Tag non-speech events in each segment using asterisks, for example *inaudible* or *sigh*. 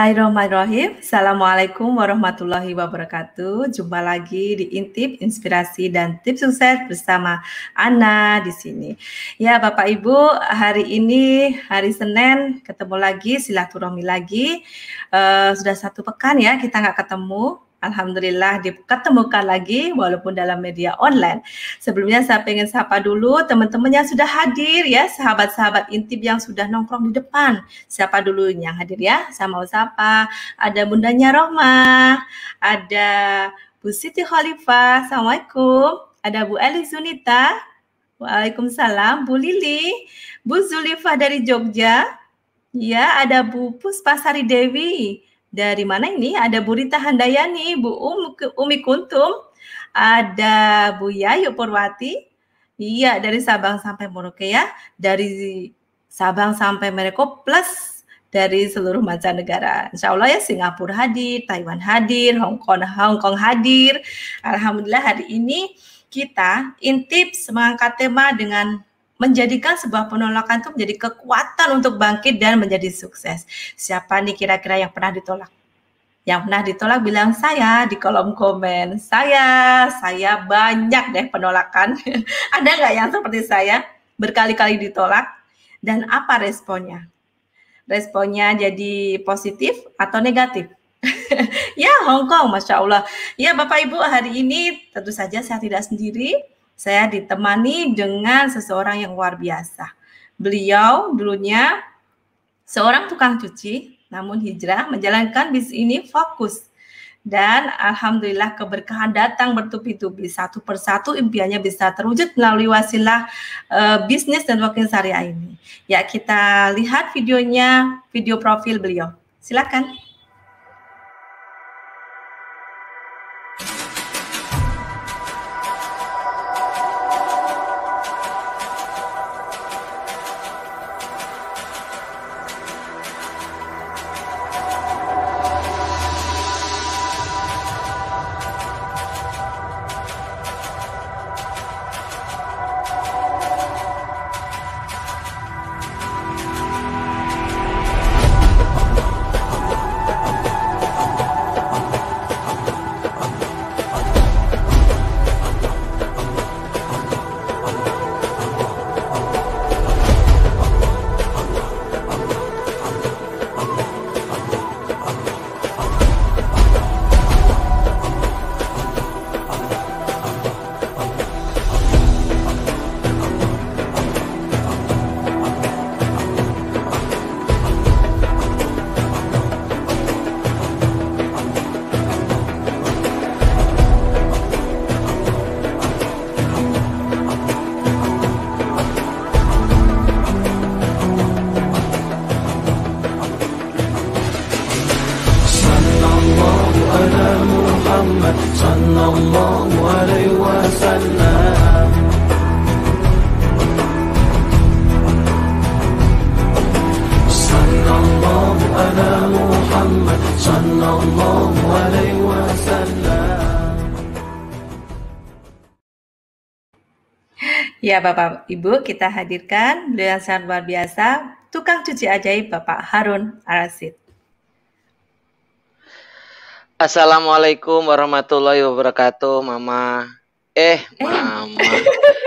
Bismillahirrahmanirrahim. Assalamualaikum warahmatullahi wabarakatuh. Jumpa lagi di Intip Inspirasi dan Tips Sukses bersama Ana di sini. Ya Bapak Ibu, hari ini hari Senin ketemu lagi silaturahmi lagi. Uh, sudah satu pekan ya kita nggak ketemu Alhamdulillah diketemukan lagi walaupun dalam media online. Sebelumnya saya ingin sapa dulu teman-teman yang sudah hadir ya, sahabat-sahabat intip yang sudah nongkrong di depan. Siapa dulu yang hadir ya? Saya mau sapa. Ada Bundanya Roma, ada Bu Siti Khalifah, Assalamualaikum. Ada Bu Eli Zunita, Waalaikumsalam. Bu Lili, Bu Zulifah dari Jogja, ya ada Bu Puspasari Dewi, dari mana ini? Ada Burita Handayani, Bu um, Umi Kuntum, ada Bu Yayu Purwati. Iya, dari Sabang sampai Merauke ya. Dari Sabang sampai Merauke plus dari seluruh mancanegara. Insya Allah ya Singapura hadir, Taiwan hadir, Hong Kong, Hong Kong hadir. Alhamdulillah hari ini kita intip semangka tema dengan menjadikan sebuah penolakan itu menjadi kekuatan untuk bangkit dan menjadi sukses. Siapa nih kira-kira yang pernah ditolak? Yang pernah ditolak bilang saya di kolom komen. Saya, saya banyak deh penolakan. *laughs* Ada nggak yang seperti saya? Berkali-kali ditolak. Dan apa responnya? Responnya jadi positif atau negatif? *laughs* ya Hong Kong, Masya Allah. Ya Bapak Ibu hari ini tentu saja saya tidak sendiri. Saya ditemani dengan seseorang yang luar biasa. Beliau dulunya seorang tukang cuci, namun hijrah menjalankan bisnis ini fokus dan alhamdulillah keberkahan datang bertubi-tubi satu persatu impiannya bisa terwujud melalui wasilah uh, bisnis dan wakil syariah ini. Ya kita lihat videonya, video profil beliau. Silakan. Ya Bapak Ibu, kita hadirkan beliau yang sangat luar biasa, tukang cuci ajaib Bapak Harun Arasid. Assalamualaikum warahmatullahi wabarakatuh, Mama. Eh, eh. Mama.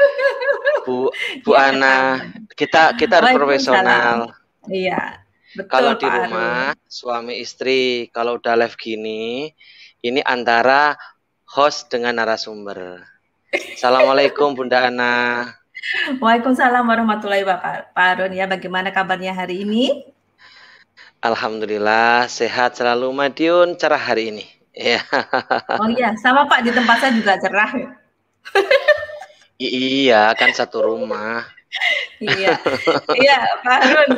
*laughs* Bu, Bu ya, Ana, kita kita harus profesional. Iya. Betul, kalau di rumah Arun. suami istri, kalau udah live gini, ini antara host dengan narasumber. Assalamualaikum Bunda Ana. Waalaikumsalam warahmatullahi wabarakatuh. Pak Arun ya, bagaimana kabarnya hari ini? Alhamdulillah sehat selalu Madiun cerah hari ini. Ya. Oh iya, sama Pak di tempat saya juga cerah. iya, kan satu rumah. iya, iya Pak Arun.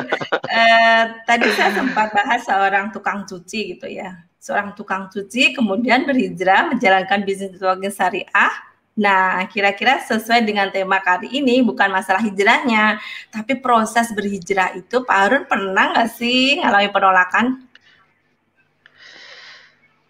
Eh, tadi saya sempat bahas seorang tukang cuci gitu ya, seorang tukang cuci kemudian berhijrah menjalankan bisnis keluarga syariah Nah, kira-kira sesuai dengan tema kali ini bukan masalah hijrahnya, tapi proses berhijrah itu Pak Harun pernah nggak sih ngalami penolakan?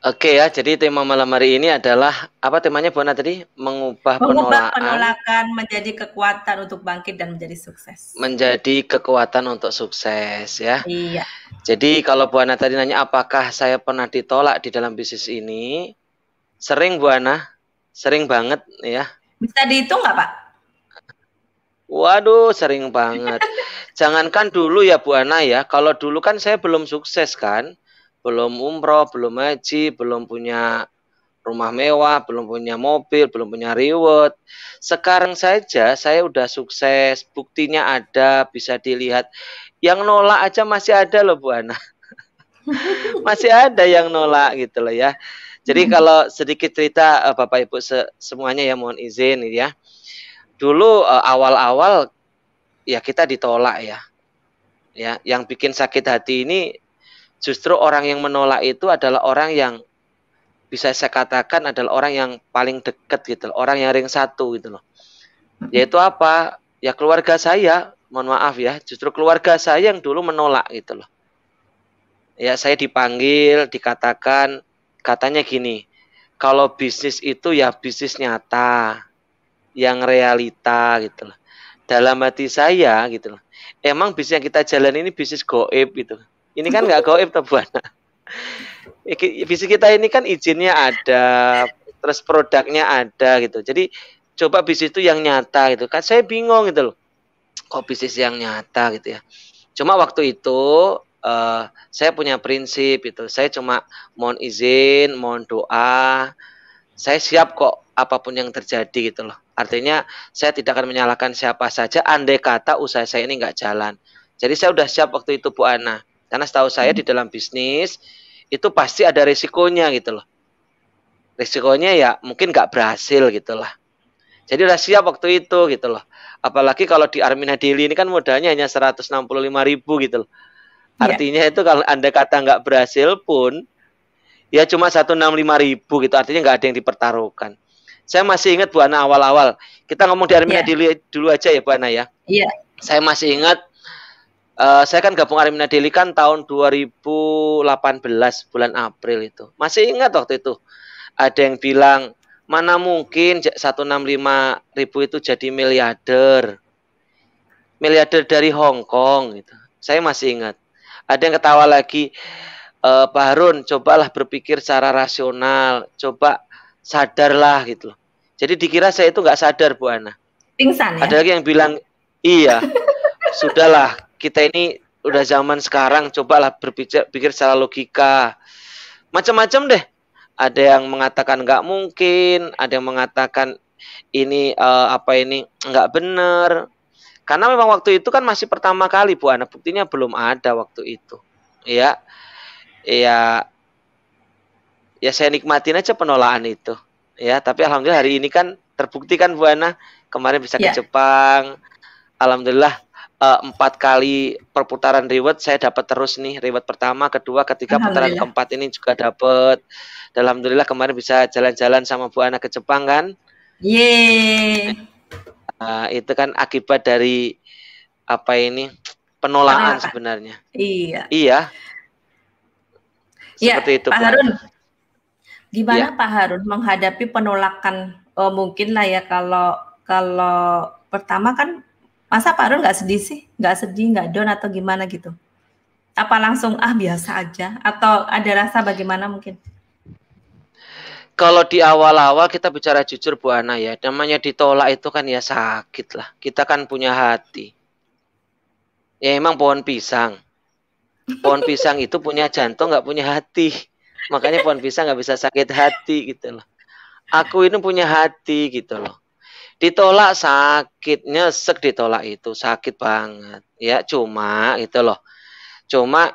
Oke ya, jadi tema malam hari ini adalah apa temanya Bu Ana tadi? Mengubah, Mengubah penolakan, penolakan menjadi kekuatan untuk bangkit dan menjadi sukses. Menjadi kekuatan untuk sukses ya. Iya. Jadi kalau Bu Ana tadi nanya apakah saya pernah ditolak di dalam bisnis ini? Sering Bu Ana Sering banget ya. Bisa dihitung nggak Pak? Waduh, sering banget. *laughs* Jangankan dulu ya Bu Ana ya, kalau dulu kan saya belum sukses kan, belum umroh, belum haji, belum punya rumah mewah, belum punya mobil, belum punya reward. Sekarang saja saya udah sukses, buktinya ada, bisa dilihat. Yang nolak aja masih ada loh Bu Ana. *laughs* masih ada yang nolak gitu loh ya. Jadi hmm. kalau sedikit cerita uh, Bapak Ibu se semuanya ya mohon izin ya. Dulu eh, awal-awal uh, ya kita ditolak ya. Ya, yang bikin sakit hati ini justru orang yang menolak itu adalah orang yang bisa saya katakan adalah orang yang paling dekat gitu loh, orang yang ring satu gitu loh. Hmm. Yaitu apa? Ya keluarga saya, mohon maaf ya, justru keluarga saya yang dulu menolak gitu loh. Ya saya dipanggil, dikatakan katanya gini, kalau bisnis itu ya bisnis nyata, yang realita gitu loh. Dalam hati saya gitu loh. Emang bisnis yang kita jalan ini bisnis goib gitu. Ini kan nggak goib tuh Bu *laughs* Bisnis kita ini kan izinnya ada, terus produknya ada gitu. Jadi coba bisnis itu yang nyata gitu. Kan saya bingung gitu loh. Kok bisnis yang nyata gitu ya. Cuma waktu itu uh, saya punya prinsip itu. Saya cuma mohon izin, mohon doa. Saya siap kok apapun yang terjadi gitu loh. Artinya saya tidak akan menyalahkan siapa saja andai kata usaha saya ini nggak jalan. Jadi saya sudah siap waktu itu Bu Ana. Karena setahu saya di dalam bisnis itu pasti ada risikonya gitu loh. Risikonya ya mungkin nggak berhasil gitu lah. Jadi udah siap waktu itu gitu loh. Apalagi kalau di Armina Daily ini kan modalnya hanya 165 ribu gitu loh. Iya. Artinya yeah. itu kalau Anda kata nggak berhasil pun ya cuma 165 ribu gitu. Artinya nggak ada yang dipertaruhkan. Saya masih ingat Bu Ana awal-awal. Kita ngomong di Armina yeah. dulu, dulu aja ya Bu Ana ya. Iya. Yeah. Saya masih ingat Uh, saya kan gabung Armina Deli kan tahun 2018 bulan April itu. Masih ingat waktu itu ada yang bilang mana mungkin 165 ribu itu jadi miliarder, miliarder dari Hong Kong gitu. Saya masih ingat. Ada yang ketawa lagi, e, Pak Harun, cobalah berpikir secara rasional, coba sadarlah gitu loh. Jadi dikira saya itu nggak sadar Bu Ana. Pingsan ya? Ada lagi yang bilang, iya, sudahlah kita ini udah zaman sekarang, cobalah berpikir pikir secara logika. Macam-macam deh. Ada yang mengatakan nggak mungkin, ada yang mengatakan ini uh, apa ini nggak benar karena memang waktu itu kan masih pertama kali Bu Ana, buktinya belum ada waktu itu. Ya. Ya ya saya nikmatin aja penolakan itu. Ya, tapi alhamdulillah hari ini kan terbukti kan Bu Ana kemarin bisa ke ke iya. Jepang. Alhamdulillah eh, empat kali perputaran reward saya dapat terus nih reward pertama, kedua, ketiga, putaran keempat ini juga dapat. Alhamdulillah kemarin bisa jalan-jalan sama Bu Ana ke Jepang kan. Yeay. Nah, itu kan akibat dari apa ini penolakan Penolak. Ah, sebenarnya. Iya. Iya. Ya, Seperti itu. Pak Harun, gimana ya. Pak Harun menghadapi penolakan oh, mungkin lah ya kalau kalau pertama kan masa Pak Harun nggak sedih sih, nggak sedih, nggak down atau gimana gitu? Apa langsung ah biasa aja atau ada rasa bagaimana mungkin? kalau di awal-awal kita bicara jujur Bu Ana ya, namanya ditolak itu kan ya sakit lah. Kita kan punya hati. Ya emang pohon pisang. Pohon pisang itu punya jantung nggak punya hati. Makanya pohon pisang nggak bisa sakit hati gitu loh. Aku ini punya hati gitu loh. Ditolak sakitnya nyesek ditolak itu sakit banget. Ya cuma gitu loh. Cuma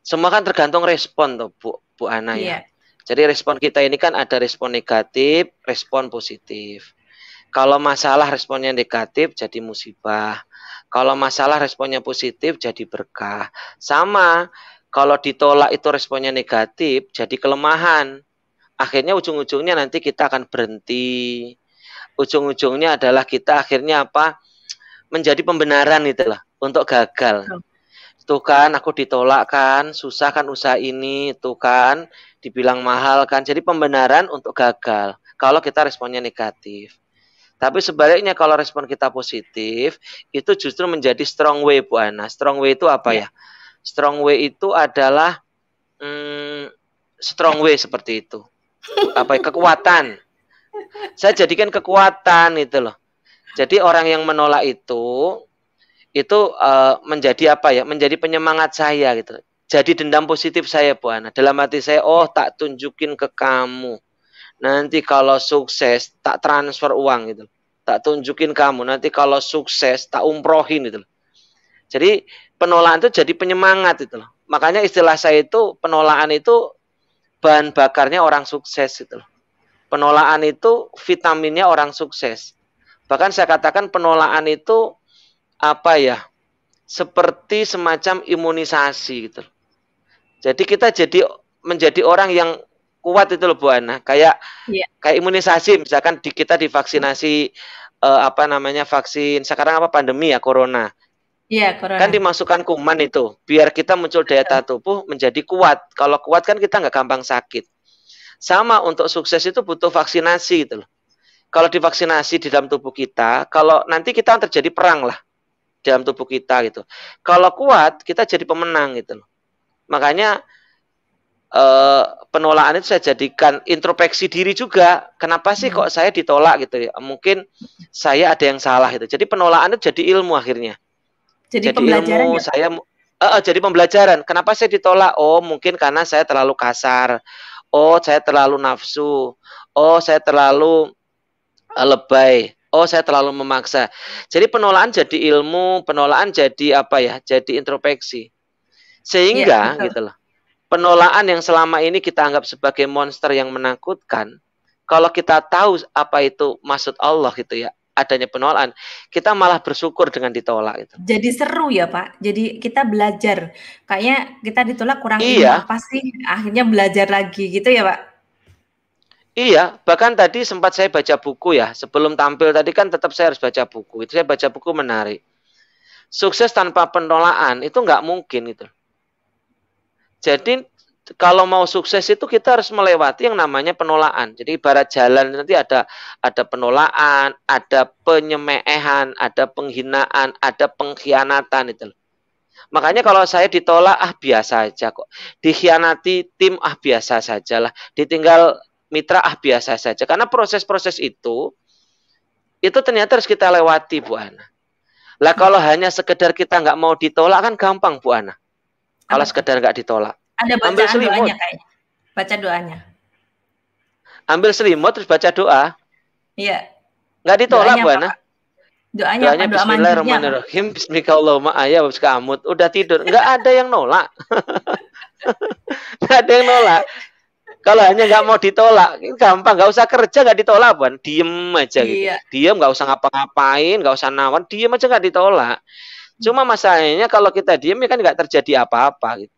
semua kan tergantung respon tuh Bu Bu Ana ya. Yeah jadi respon kita ini kan ada respon negatif, respon positif. Kalau masalah responnya negatif jadi musibah. Kalau masalah responnya positif jadi berkah. Sama kalau ditolak itu responnya negatif jadi kelemahan. Akhirnya ujung-ujungnya nanti kita akan berhenti. Ujung-ujungnya adalah kita akhirnya apa? Menjadi pembenaran itu lah untuk gagal. Tuh kan aku ditolak kan, susah kan usaha ini, tuh kan dibilang mahal kan. Jadi pembenaran untuk gagal kalau kita responnya negatif. Tapi sebaliknya kalau respon kita positif, itu justru menjadi strong way Bu Ana. Strong way itu apa ya? ya? Strong way itu adalah hmm, strong way seperti itu. Apa ya? Kekuatan. Saya jadikan kekuatan itu loh. Jadi orang yang menolak itu itu uh, menjadi apa ya? Menjadi penyemangat saya gitu. Jadi dendam positif saya Bu Ana. Dalam hati saya, oh tak tunjukin ke kamu. Nanti kalau sukses tak transfer uang gitu. Tak tunjukin kamu. Nanti kalau sukses tak umprohin gitu. Jadi penolakan itu jadi penyemangat itu loh. Makanya istilah saya itu penolakan itu bahan bakarnya orang sukses gitu loh. Penolakan itu vitaminnya orang sukses. Bahkan saya katakan penolakan itu apa ya? Seperti semacam imunisasi gitu jadi kita jadi menjadi orang yang kuat itu loh Bu Ana. Kayak yeah. kayak imunisasi misalkan di, kita divaksinasi eh, apa namanya vaksin sekarang apa pandemi ya corona. Iya, corona. Kan dimasukkan kuman itu biar kita muncul daya tahan tubuh menjadi kuat. Kalau kuat kan kita nggak gampang sakit. Sama untuk sukses itu butuh vaksinasi gitu loh. Kalau divaksinasi di dalam tubuh kita, kalau nanti kita terjadi perang lah dalam tubuh kita gitu. Kalau kuat, kita jadi pemenang gitu loh. Makanya eh, penolakan itu saya jadikan introspeksi diri juga. Kenapa sih kok saya ditolak gitu ya? Mungkin saya ada yang salah itu. Jadi penolakan itu jadi ilmu akhirnya. Jadi, jadi pembelajaran ilmu ya? saya eh, eh, jadi pembelajaran. Kenapa saya ditolak? Oh, mungkin karena saya terlalu kasar. Oh, saya terlalu nafsu. Oh, saya terlalu eh, lebay. Oh, saya terlalu memaksa. Jadi penolakan jadi ilmu, penolakan jadi apa ya? Jadi introspeksi. Sehingga ya, gitu loh. Penolakan yang selama ini kita anggap sebagai monster yang menakutkan, kalau kita tahu apa itu maksud Allah gitu ya, adanya penolakan, kita malah bersyukur dengan ditolak itu. Jadi seru ya Pak. Jadi kita belajar. Kayaknya kita ditolak kurang iya. apa sih? Akhirnya belajar lagi gitu ya Pak. Iya, bahkan tadi sempat saya baca buku ya. Sebelum tampil tadi kan tetap saya harus baca buku. Itu saya baca buku menarik. Sukses tanpa penolakan itu nggak mungkin gitu. Jadi kalau mau sukses itu kita harus melewati yang namanya penolakan. Jadi ibarat jalan nanti ada ada penolakan, ada penyemehan, ada penghinaan, ada pengkhianatan itu. Makanya kalau saya ditolak ah biasa aja kok. Dikhianati tim ah biasa sajalah. Ditinggal mitra ah biasa saja. Karena proses-proses itu itu ternyata harus kita lewati Bu Ana. Lah kalau hanya sekedar kita nggak mau ditolak kan gampang Bu Ana kalau sekedar nggak ditolak. Ada bacaan Ambil selimut. doanya kayaknya. Baca doanya. Ambil selimut terus baca doa. Iya. Nggak ditolak, Bu Ana. Doanya, doanya doa Bismillahirrahmanirrahim, Bismillahirrahmanirrahim, ayah Udah tidur, nggak ada yang nolak. *laughs* nggak ada yang nolak. Kalau hanya nggak mau ditolak, gampang. Nggak usah kerja, nggak ditolak, buan. Diem aja gitu. Iya. Diem, nggak usah ngapa-ngapain, nggak usah nawan. Diem aja nggak ditolak. Cuma masalahnya kalau kita diem ya kan nggak terjadi apa-apa gitu.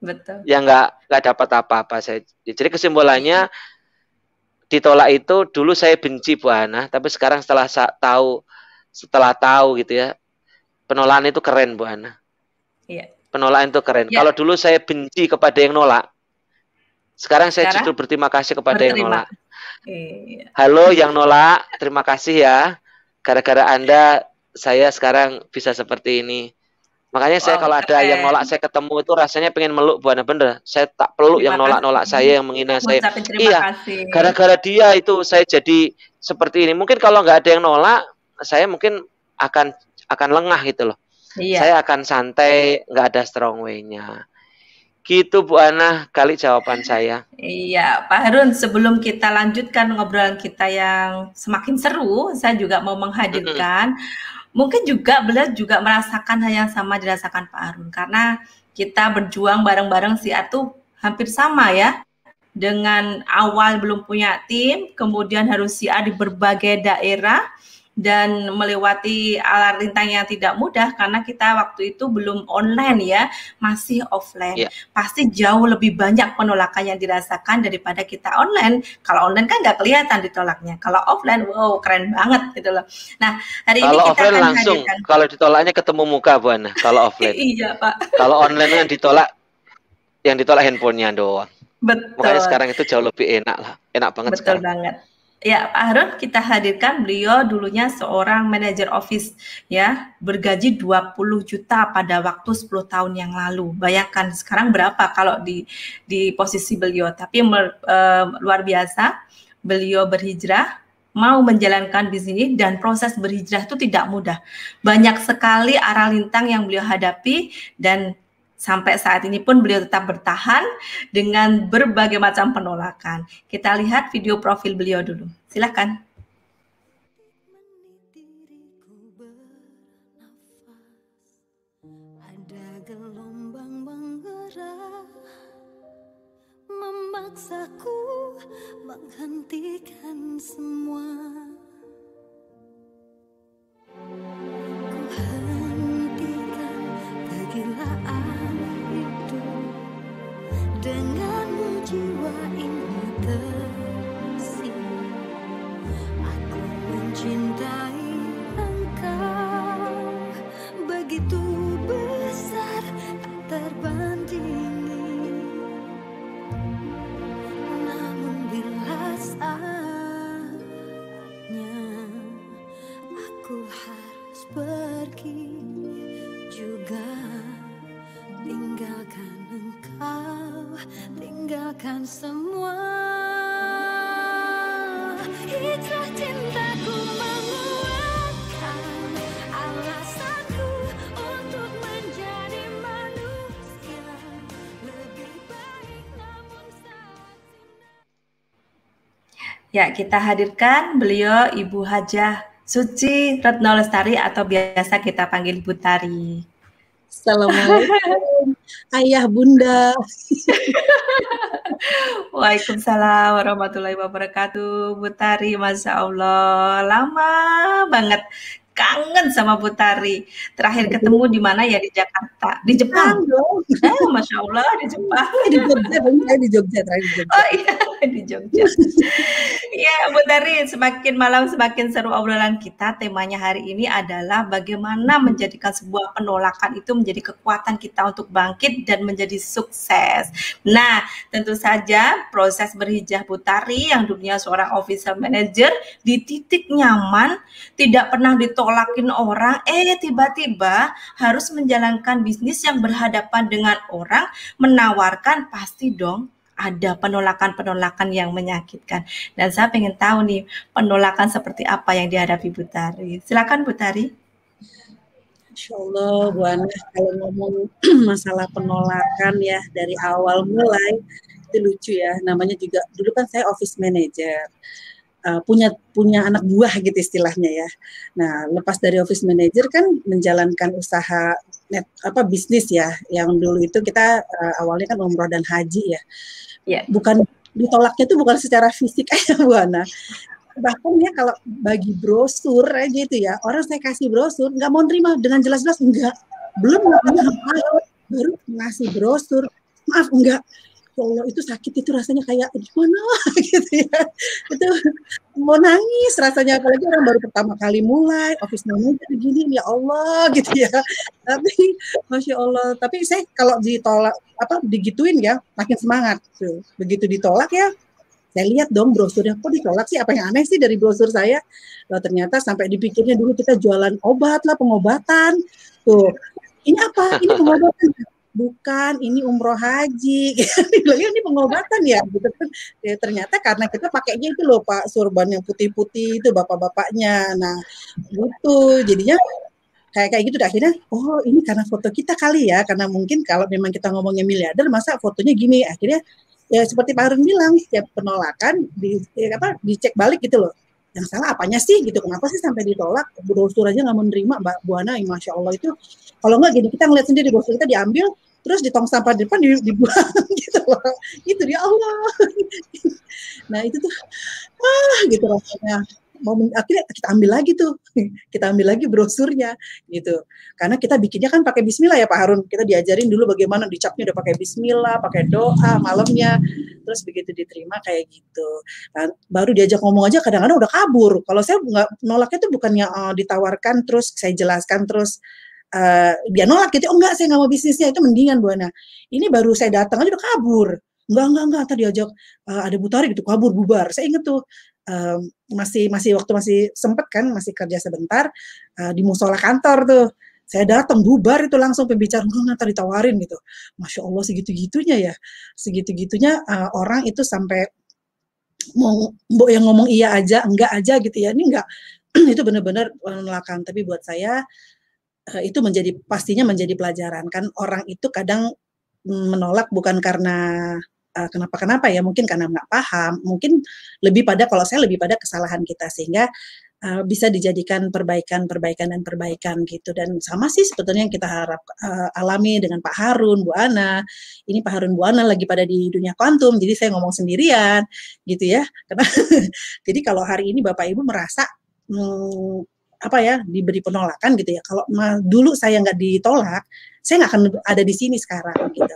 Betul. Ya nggak nggak dapat apa-apa saya. Ya jadi kesimpulannya iya. ditolak itu dulu saya benci Bu Ana, tapi sekarang setelah tahu setelah tahu gitu ya penolakan itu keren Bu Ana. Iya. Penolakan itu keren. Ya. Kalau dulu saya benci kepada yang nolak, sekarang saya sekarang? justru berterima kasih kepada berterima. yang nolak. Iya. Halo yang nolak, terima kasih ya. Gara-gara Anda saya sekarang bisa seperti ini. Makanya saya oh, kalau ada keren. yang nolak saya ketemu itu rasanya pengen meluk buana bener. Saya tak peluk terima yang iya, nolak-nolak kan? saya yang iya, menghina saya. Iya. Gara-gara dia itu saya jadi seperti ini. Mungkin kalau nggak ada yang nolak, saya mungkin akan akan lengah gitu loh. Iya. Saya akan santai, nggak ada strong way-nya. Gitu Bu Ana, kali jawaban saya. Iya, Pak Harun, sebelum kita lanjutkan ngobrolan kita yang semakin seru, saya juga mau menghadirkan mm -hmm. Mungkin juga beliau juga merasakan hal yang sama dirasakan Pak Arun karena kita berjuang bareng-bareng si Atu hampir sama ya dengan awal belum punya tim, kemudian harus siar di berbagai daerah, dan melewati alat rintang yang tidak mudah karena kita waktu itu belum online ya, masih offline. Yeah. Pasti jauh lebih banyak penolakan yang dirasakan daripada kita online. Kalau online kan nggak kelihatan ditolaknya. Kalau offline, wow keren banget gitu loh. Nah hari kalau ini kita offline akan langsung, hadirkan. kalau ditolaknya ketemu muka bu Ana. Kalau offline. *laughs* iya pak. Kalau online yang ditolak, yang ditolak handphonenya doang. Betul. Makanya sekarang itu jauh lebih enak lah, enak banget. Betul sekarang. banget. Ya, Pak Harun kita hadirkan beliau dulunya seorang manajer office ya, bergaji 20 juta pada waktu 10 tahun yang lalu. Bayangkan sekarang berapa kalau di di posisi beliau. Tapi mer, luar biasa, beliau berhijrah mau menjalankan bisnis dan proses berhijrah itu tidak mudah. Banyak sekali arah lintang yang beliau hadapi dan Sampai saat ini pun beliau tetap bertahan dengan berbagai macam penolakan. Kita lihat video profil beliau dulu. Silahkan. memaksaku menghentikan semua. Ya, kita hadirkan beliau Ibu Hajah Suci Retno Lestari atau biasa kita panggil Bu Tari. Assalamualaikum, Ayah Bunda. *laughs* Waalaikumsalam warahmatullahi wabarakatuh. Bu Tari, Masya Allah, lama banget kangen sama Butari. Terakhir ketemu di mana ya di Jakarta, di Jepang dong. Kan, eh, masya Allah di Jepang. Di Jogja, iya, di Jogja Di Jogja. Oh iya *laughs* di Jogja. ya Butari, semakin malam semakin seru obrolan kita. Temanya hari ini adalah bagaimana menjadikan sebuah penolakan itu menjadi kekuatan kita untuk bangkit dan menjadi sukses. Nah, tentu saja proses berhijrah Butari yang dunia seorang official manager di titik nyaman tidak pernah ditolak tolakin orang, eh tiba-tiba harus menjalankan bisnis yang berhadapan dengan orang, menawarkan pasti dong ada penolakan-penolakan yang menyakitkan. Dan saya pengen tahu nih penolakan seperti apa yang dihadapi Butari. Silakan Butari. Insya Allah, Bu Ana, kalau ngomong *clears throat* masalah penolakan ya dari awal mulai itu lucu ya. Namanya juga dulu kan saya office manager. Eh, punya punya anak buah gitu istilahnya ya. Nah, lepas dari office manager kan menjalankan usaha net apa bisnis ya. Yang dulu itu kita uh, awalnya kan umroh dan haji ya. Yeah. Bukan ditolaknya itu bukan secara fisik *laughs* aja Bu Ana. Bahkan ya kalau bagi brosur aja gitu ya, orang saya kasih brosur nggak mau nerima dengan jelas-jelas enggak. Belum enggak baru ngasih brosur. Maaf enggak ya Allah itu sakit itu rasanya kayak gimana *laughs* gitu ya itu mau nangis rasanya apalagi orang baru pertama kali mulai office manager gini ya Allah *laughs* gitu ya tapi masya Allah tapi saya kalau ditolak apa digituin ya makin semangat tuh begitu ditolak ya saya lihat dong brosurnya kok ditolak sih apa yang aneh sih dari brosur saya loh ternyata sampai dipikirnya dulu kita jualan obat lah pengobatan tuh ini apa ini pengobatan bukan ini umroh haji *laughs* bilangnya ini pengobatan ya gitu kan ya, ternyata karena kita pakainya itu loh pak surban yang putih-putih itu bapak-bapaknya nah gitu jadinya kayak kayak gitu akhirnya oh ini karena foto kita kali ya karena mungkin kalau memang kita ngomongnya miliarder masa fotonya gini akhirnya ya seperti Pak Harun bilang setiap ya penolakan di ya apa dicek balik gitu loh yang salah apanya sih gitu kenapa sih sampai ditolak brosur aja nggak menerima mbak buana yang masya allah itu kalau nggak gini kita ngeliat sendiri brosur kita diambil terus di tong sampah depan dibuang *laughs* gitu loh itu dia ya allah *laughs* nah itu tuh ah gitu rasanya mau akhirnya kita ambil lagi tuh *laughs* kita ambil lagi brosurnya gitu karena kita bikinnya kan pakai Bismillah ya Pak Harun kita diajarin dulu bagaimana dicapnya udah pakai Bismillah pakai doa malamnya terus begitu diterima kayak gitu nah, baru diajak ngomong aja kadang-kadang udah kabur kalau saya nggak nolaknya tuh bukannya uh, ditawarkan terus saya jelaskan terus Uh, dia nolak gitu, oh enggak saya nggak mau bisnisnya itu mendingan Bu Ana. Ini baru saya datang aja udah kabur enggak enggak enggak tadi diajak uh, ada butari gitu kabur bubar saya inget tuh um, masih masih waktu masih sempet kan masih kerja sebentar uh, di musola kantor tuh saya datang bubar itu langsung pembicaraan oh, nanti ditawarin gitu masya allah segitu gitunya ya segitu gitunya uh, eh, orang itu sampai mau yang ngomong iya aja enggak aja gitu ya ini enggak *clears throat* itu benar-benar penolakan tapi buat saya eh, itu menjadi pastinya menjadi pelajaran kan orang itu kadang mm, menolak bukan karena Eh, kenapa kenapa ya mungkin karena nggak paham mungkin lebih pada kalau saya lebih pada kesalahan kita sehingga uh, bisa dijadikan perbaikan perbaikan dan perbaikan gitu dan sama sih sebetulnya yang kita harap uh, alami dengan Pak Harun Bu Ana ini Pak Harun Bu Ana lagi pada di dunia kuantum jadi saya ngomong sendirian gitu ya karena *laughs* jadi kalau hari ini Bapak Ibu merasa hmm, apa ya diberi penolakan gitu ya kalau dulu saya nggak ditolak saya nggak akan ada di sini sekarang gitu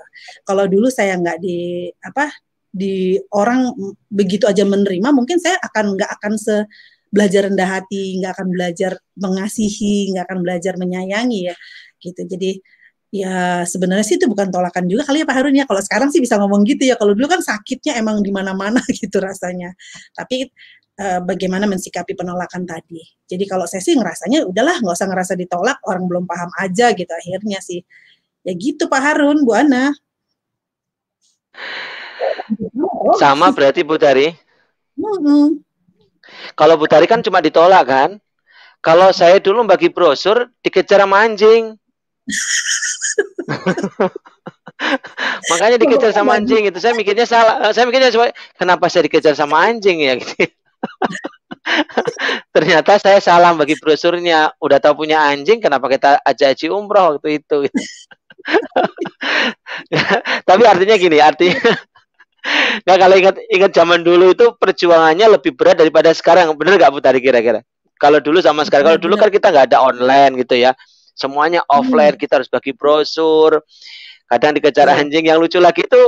kalau dulu saya nggak di apa di orang begitu aja menerima mungkin saya akan nggak akan se belajar rendah hati nggak akan belajar mengasihi nggak akan belajar menyayangi ya gitu jadi ya sebenarnya sih itu bukan tolakan juga kali ya Pak Harun ya kalau sekarang sih bisa ngomong gitu ya kalau dulu kan sakitnya emang di mana-mana *laughs* gitu rasanya tapi eh, bagaimana mensikapi penolakan tadi jadi kalau saya sih ngerasanya udahlah nggak usah ngerasa ditolak orang belum paham aja gitu akhirnya sih ya gitu Pak Harun Bu Ana sama berarti Bu Tari. mm -hmm. kalau Bu Tari kan cuma ditolak kan kalau saya dulu bagi brosur dikejar sama anjing *laughs* Makanya dikejar sama anjing itu Saya mikirnya salah. Eh, saya mikirnya kenapa saya dikejar sama anjing ya gitu. *laughs* Ternyata saya salah bagi brosurnya. Udah tahu punya anjing, kenapa kita aja-aji umroh waktu itu? Gitu. *laughs* Tapi artinya gini, artinya nggak kalau ingat ingat zaman dulu itu perjuangannya lebih berat daripada sekarang. Bener nggak Bu tadi kira-kira? Kalau dulu sama sekarang, kalau dulu kan kita nggak ada online gitu ya. Semuanya hmm. offline, hmm. kita harus bagi brosur. Kadang dikejar hmm. anjing yang lucu lagi itu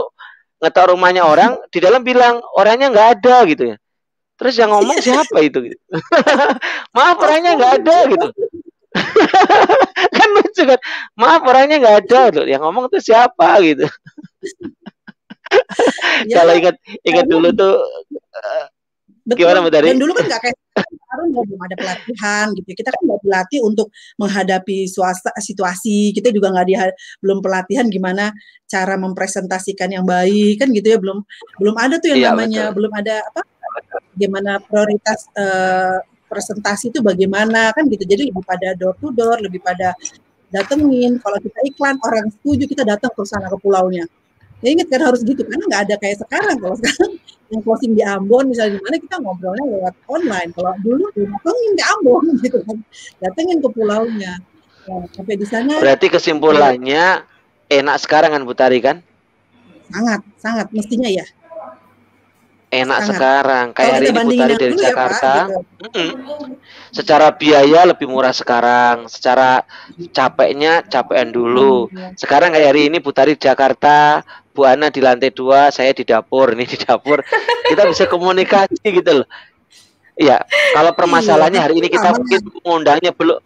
ngetok rumahnya orang, di dalam bilang orangnya nggak ada gitu ya. Terus yang ngomong iya. siapa itu? Gitu. *laughs* Maaf orangnya nggak ada gitu. *laughs* kan lucu kan? Maaf orangnya nggak ada loh. Gitu. Yang ngomong tuh siapa gitu. *laughs* Kalau ya, ingat ingat dulu tuh eh, Betul. gimana Dari? dulu kan nggak kayak sekarang ya belum ada pelatihan gitu ya. kita kan nggak dilatih untuk menghadapi suasa, situasi kita juga nggak di belum pelatihan gimana cara mempresentasikan yang baik kan gitu ya belum belum ada tuh yang iya, namanya betul. belum ada apa iya, gimana prioritas uh, presentasi itu bagaimana kan gitu jadi lebih pada door to door lebih pada datengin kalau kita iklan orang setuju kita datang ke sana ke pulaunya ya ingat kan harus gitu karena nggak ada kayak sekarang kalau sekarang *laughs* yang closing di Ambon misalnya di mana kita ngobrolnya lewat online kalau dulu datengin di Ambon *laughs* gitu kan datengin ke pulaunya ya, sampai di sana berarti kesimpulannya ya. enak sekarang kan Butari kan sangat sangat mestinya ya enak sekarang, sekarang. kayak hari ini Putari dari Jakarta ya, Pak, gitu. secara biaya lebih murah sekarang secara capeknya capekan dulu mm-hmm. sekarang kayak hari ini Putari di Jakarta Bu Ana di lantai dua saya di dapur ini di dapur *laughs* kita bisa komunikasi gitu loh Iya, kalau permasalahannya iya, hari ini kita mungkin mengundangnya belum,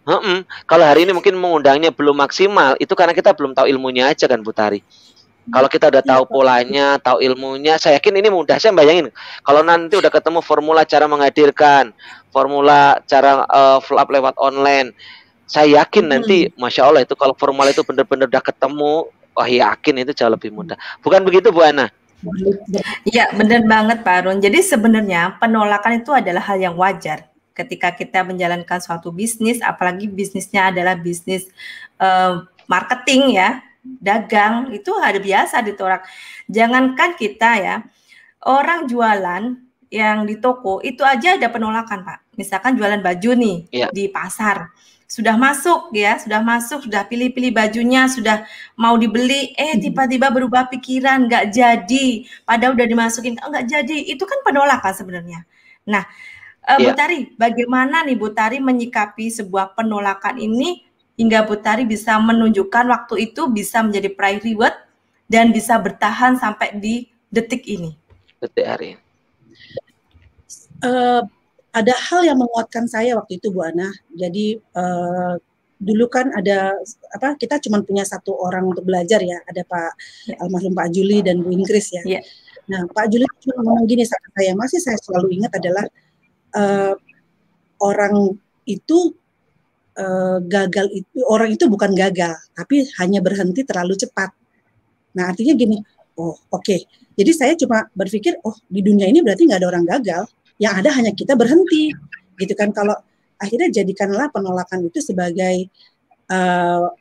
kalau hari ini mungkin mengundangnya belum maksimal, itu karena kita belum tahu ilmunya aja kan putari. Kalau kita udah iya, tahu polanya, tahu ilmunya, saya yakin ini mudah. Saya bayangin kalau nanti udah ketemu formula cara menghadirkan, formula cara uh, eh, up lewat online, saya yakin nanti, masya Allah itu kalau formula itu benar-benar udah ketemu, wah yakin itu jauh lebih mudah. Bukan begitu Bu Ana? Iya benar banget Pak Arun. Jadi sebenarnya penolakan itu adalah hal yang wajar ketika kita menjalankan suatu bisnis, apalagi bisnisnya adalah bisnis uh, marketing ya, dagang itu ada biasa ditolak. Jangankan kita ya, orang jualan yang di toko itu aja ada penolakan pak. Misalkan jualan baju nih ya. di pasar, sudah masuk ya, sudah masuk, sudah pilih-pilih bajunya, sudah mau dibeli, eh tiba-tiba berubah pikiran, nggak jadi. Padahal udah dimasukin, oh, nggak jadi. Itu kan penolakan sebenarnya. Nah, eh, iya. Bu Tari, bagaimana nih Bu Tari menyikapi sebuah penolakan ini hingga Putari bisa menunjukkan waktu itu bisa menjadi price reward dan bisa bertahan sampai di detik ini. Detik hari. Uh, ada hal yang menguatkan saya waktu itu Bu Ana. Jadi uh, dulu kan ada apa kita cuma punya satu orang untuk belajar ya. Ada Pak yeah. almarhum Pak Juli dan Bu Inggris ya. Yeah. Nah, Pak Juli cuma ngomong gini saat saya, masih saya selalu ingat adalah uh, orang itu uh, gagal itu orang itu bukan gagal, tapi hanya berhenti terlalu cepat. Nah artinya gini, oh oke. Okay. Jadi saya cuma berpikir, oh di dunia ini berarti nggak ada orang gagal, yang ada hanya kita berhenti, gitu kan? Kalau akhirnya jadikanlah penolakan itu sebagai uh,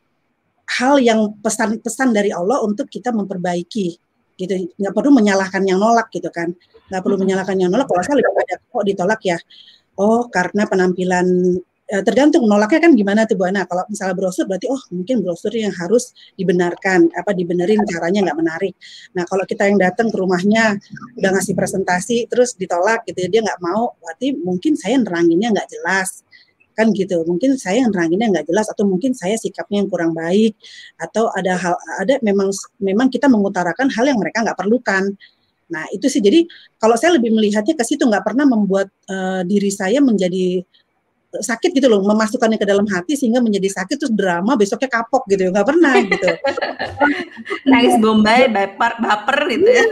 hal yang pesan-pesan dari Allah untuk kita memperbaiki gitu nggak perlu menyalahkan yang nolak gitu kan nggak perlu menyalahkan yang nolak kalau saya lebih banyak kok oh, ditolak ya oh karena penampilan ya, tergantung nolaknya kan gimana tuh Bu Ana. Kalau misalnya brosur berarti oh mungkin brosur yang harus dibenarkan, apa dibenerin caranya nggak menarik. Nah kalau kita yang datang ke rumahnya udah ngasih presentasi terus ditolak gitu ya, dia nggak mau, berarti mungkin saya neranginnya nggak jelas kan gitu mungkin saya yang neranginnya nggak jelas atau mungkin saya sikapnya yang kurang baik atau ada hal ada memang memang kita mengutarakan hal yang mereka nggak perlukan nah itu sih jadi kalau saya lebih melihatnya ke situ nggak pernah membuat uh, diri saya menjadi sakit gitu loh memasukkannya ke dalam hati sehingga menjadi sakit terus drama besoknya kapok gitu ya nggak pernah gitu *laughs* nangis bombay baper baper gitu ya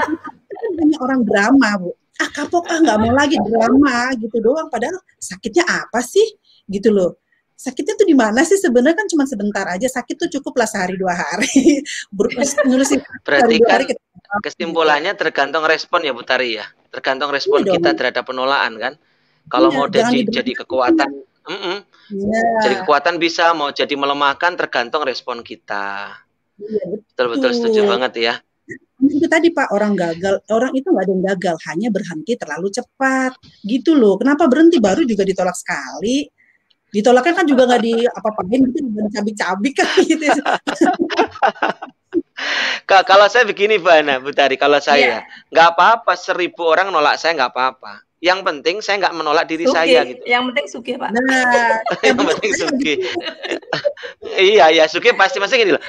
*laughs* banyak orang drama bu ah kapok ah nggak mau lagi drama gitu doang padahal sakitnya apa sih gitu loh sakitnya tuh di mana sih sebenarnya kan cuma sebentar aja sakit tuh cukup lah sehari dua hari *laughs* berarti kan hari kesimpulannya tergantung respon ya Bu Tari ya tergantung respon iya kita terhadap penolakan kan kalau ya, mau jadi jadi kekuatan, mm -mm. Ya. jadi kekuatan bisa, mau jadi melemahkan tergantung respon kita. ya, betul. betul setuju banget ya. Itu tadi Pak orang gagal, orang itu nggak ada yang gagal, hanya berhenti terlalu cepat gitu loh. Kenapa berhenti baru juga ditolak sekali? Ditolaknya kan juga nggak di apa-apain gitu, cabik-cabik kan *laughs* gitu. kalau saya begini Bana Butari, kalau iya. saya nggak yeah. apa-apa seribu orang nolak saya nggak apa-apa yang penting saya nggak menolak diri sugi. saya gitu. Yang penting suki pak. Nah, *laughs* yang penting suki. iya ya suki pasti masih gini loh.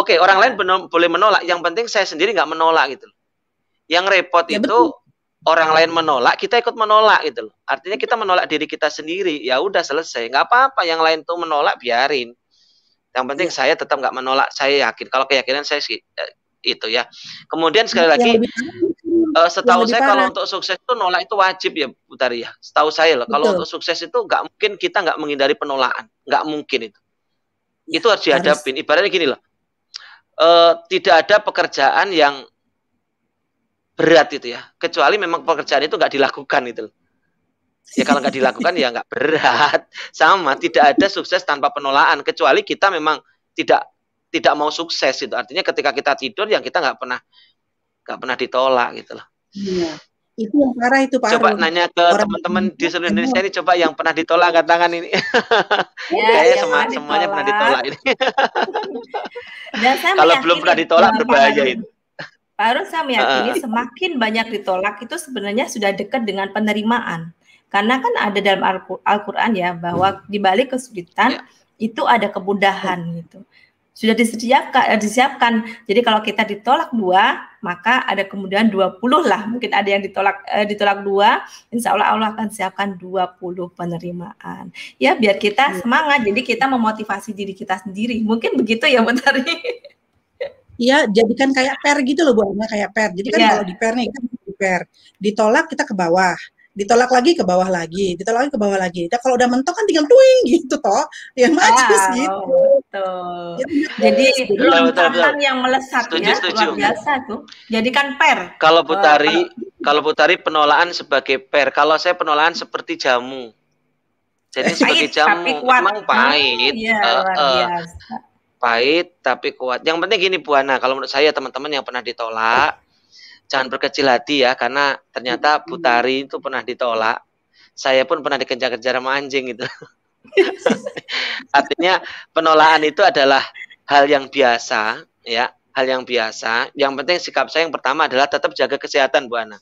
Oke orang lain boleh menolak, yang penting saya sendiri nggak menolak gitu. Yang repot ya, itu betul. orang lain menolak, kita ikut menolak gitu loh. Artinya kita menolak diri kita sendiri. Ya udah selesai, nggak apa-apa. Yang lain tuh menolak biarin. Yang penting ya. saya tetap nggak menolak. Saya yakin kalau keyakinan saya sih eh, itu ya. Kemudian sekali lagi uh, setahu saya kalau untuk sukses itu nolak itu wajib ya Putari ya. Setahu saya loh kalau untuk sukses itu nggak mungkin kita nggak menghindari penolakan, nggak mungkin itu. Ya, itu harus dihadapin. Harus. Ibaratnya gini loh. Uh, tidak ada pekerjaan yang berat itu ya, kecuali memang pekerjaan itu nggak dilakukan itu. Ya kalau nggak dilakukan ya nggak berat. *laughs* Sama, tidak ada sukses tanpa penolakan kecuali kita memang tidak tidak mau sukses itu. Artinya ketika kita tidur yang kita nggak pernah nggak pernah ditolak gitu loh. Iya. Itu yang parah itu Pak. Coba Arun. nanya ke teman-teman di seluruh Indonesia ini coba yang pernah ditolak angkat tangan ini. Ya, *laughs* Kayaknya ya, semua, semuanya pernah ditolak ini. *laughs* Kalau belum pernah ditolak berbahaya itu. Pak Arun saya meyakini uh. semakin banyak ditolak itu sebenarnya sudah dekat dengan penerimaan. Karena kan ada dalam Al-Qur'an ya bahwa hmm. di balik kesulitan ya. itu ada kemudahan gitu sudah disediakan eh, disiapkan. Jadi kalau kita ditolak dua, maka ada kemudian 20 lah. Mungkin ada yang ditolak eh, ditolak dua, insya Allah Allah akan siapkan 20 penerimaan. Ya, biar kita iya. semangat. Jadi kita memotivasi diri kita sendiri. Mungkin begitu ya, Bu Iya, jadikan kayak per gitu loh, Bu kayak per. Jadi kan ya. kalau di per nih, kan di per. Ditolak kita ke bawah ditolak lagi ke bawah lagi, ditolak lagi ke bawah lagi. Dan kalau udah mentok kan tinggal tuing *laughs* gitu toh, yang macet gitu. Betul. Jadi lompatan yang melesatnya setuju, ya, setuju. luar biasa tuh. jadi kan per. Kalau Putari, uh, kalau Putari penolakan sebagai per. Kalau saya penolakan seperti jamu. Jadi eh, sebagai jamu tapi kuat. emang pahit. uh, uh, pahit tapi kuat. Yang penting gini Bu Ana, kalau menurut saya teman-teman yang pernah ditolak jangan berkecil hati ya karena ternyata mm-hmm. Putari itu pernah ditolak. Saya pun pernah dikejar-kejar sama anjing gitu. *laughs* Artinya penolakan itu adalah hal yang biasa ya, hal yang biasa. Yang penting sikap saya yang pertama adalah tetap jaga kesehatan Bu Ana.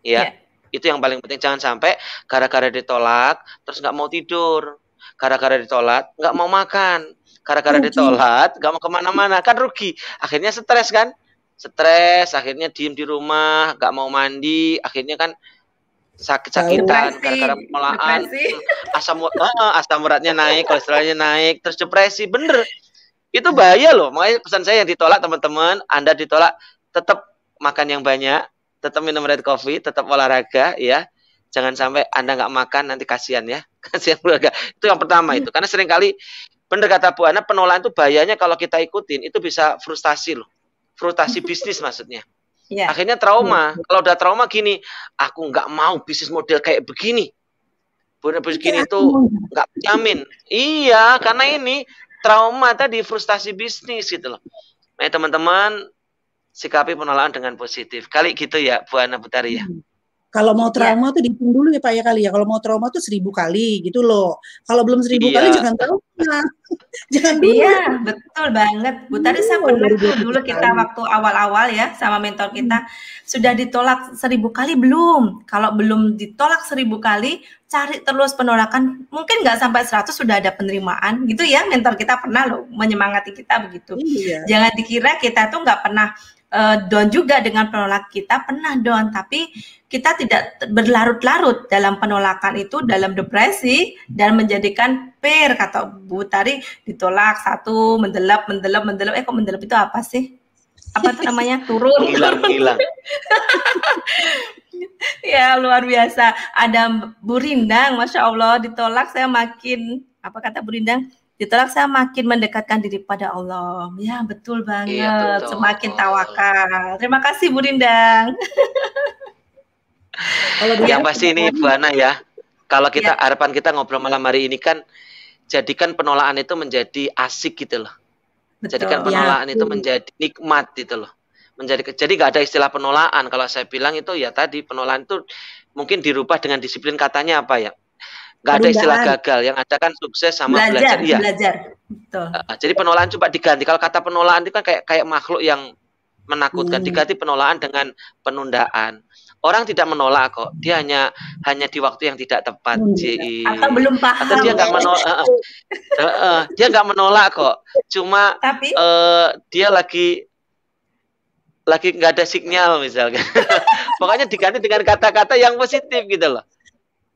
Ya. Yeah. Itu yang paling penting jangan sampai gara-gara ditolak terus nggak mau tidur, gara-gara ditolak nggak mau makan, gara-gara ditolak nggak mau kemana-mana kan rugi. Akhirnya stres kan? stres, akhirnya diem di rumah, gak mau mandi, akhirnya kan sakit-sakitan gara-gara pengolahan, *laughs* asam uh, asam uratnya naik, kolesterolnya naik, terus depresi, bener. Itu bahaya loh. Makanya pesan saya yang ditolak teman-teman, Anda ditolak tetap makan yang banyak, tetap minum red coffee, tetap olahraga ya. Jangan sampai Anda nggak makan nanti kasihan ya. *laughs* Kasihan keluarga. Itu yang pertama itu. Karena seringkali benar kata Bu Ana penolakan itu bahayanya kalau kita ikutin itu bisa frustasi loh frustasi bisnis maksudnya. Yeah. Akhirnya trauma. Yeah. Kalau udah trauma gini, aku nggak mau bisnis model kayak begini. Bener iya, begini itu nggak jamin. Iya, karena ini trauma tadi frustasi bisnis gitu loh. Nah, teman-teman sikapi penolakan dengan positif. Kali gitu ya, Bu Ana Putari ya. Mm -hmm. Kalau mau iya. trauma yeah. tuh dihitung dulu ya Pak ya kali ya. Kalau mau trauma tuh seribu kali gitu loh. Kalau belum seribu yeah. kali jangan trauma. *laughs* jangan dulu. Iya, yeah, betul banget. Bu tadi saya iya, pernah dulu kita waktu awal-awal ya sama mentor kita hmm. sudah ditolak seribu kali belum. Kalau belum ditolak seribu kali cari terus penolakan mungkin nggak sampai seratus sudah ada penerimaan gitu ya mentor kita pernah loh menyemangati kita begitu iya. jangan dikira kita tuh nggak pernah uh, eh, down juga dengan penolak kita pernah down tapi kita tidak berlarut-larut dalam penolakan itu dalam depresi dan menjadikan per kata Bu Tari ditolak satu mendelap mendelap mendelap eh kok mendelap itu apa sih apa itu namanya *laughs* turun hilang hilang *laughs* ya luar biasa ada Bu Rindang masya Allah ditolak saya makin apa kata Bu Rindang Ditolak saya makin mendekatkan diri pada Allah. Ya, betul iya, banget. Iya, betul. Semakin tawakal. Terima kasih Bu Rindang. *laughs* yang pasti ini Bu Ana ya. Kalau kita ya. harapan kita ngobrol malam hari ini kan jadikan penolakan itu menjadi asik gitu loh. Betul, jadikan penolakan ya. itu menjadi nikmat gitu loh. Menjadi jadi nggak ada istilah penolakan. Kalau saya bilang itu ya tadi penolakan itu mungkin dirubah dengan disiplin katanya apa ya? Gak ada istilah gagal, yang ada kan sukses sama belajar. Belajar, ya. belajar. Betul. jadi penolakan coba diganti. Kalau kata penolakan itu kan kayak kayak makhluk yang menakutkan. Hmm. Diganti penolakan dengan penundaan. Orang tidak menolak kok. Dia hanya hanya di waktu yang tidak tepat. Hmm. Atau belum paham. Atau dia nggak menolak. dia nggak menolak kok. Cuma Tapi... uh, dia lagi lagi nggak ada sinyal misalnya. *laughs* Pokoknya diganti dengan kata-kata yang positif gitu loh.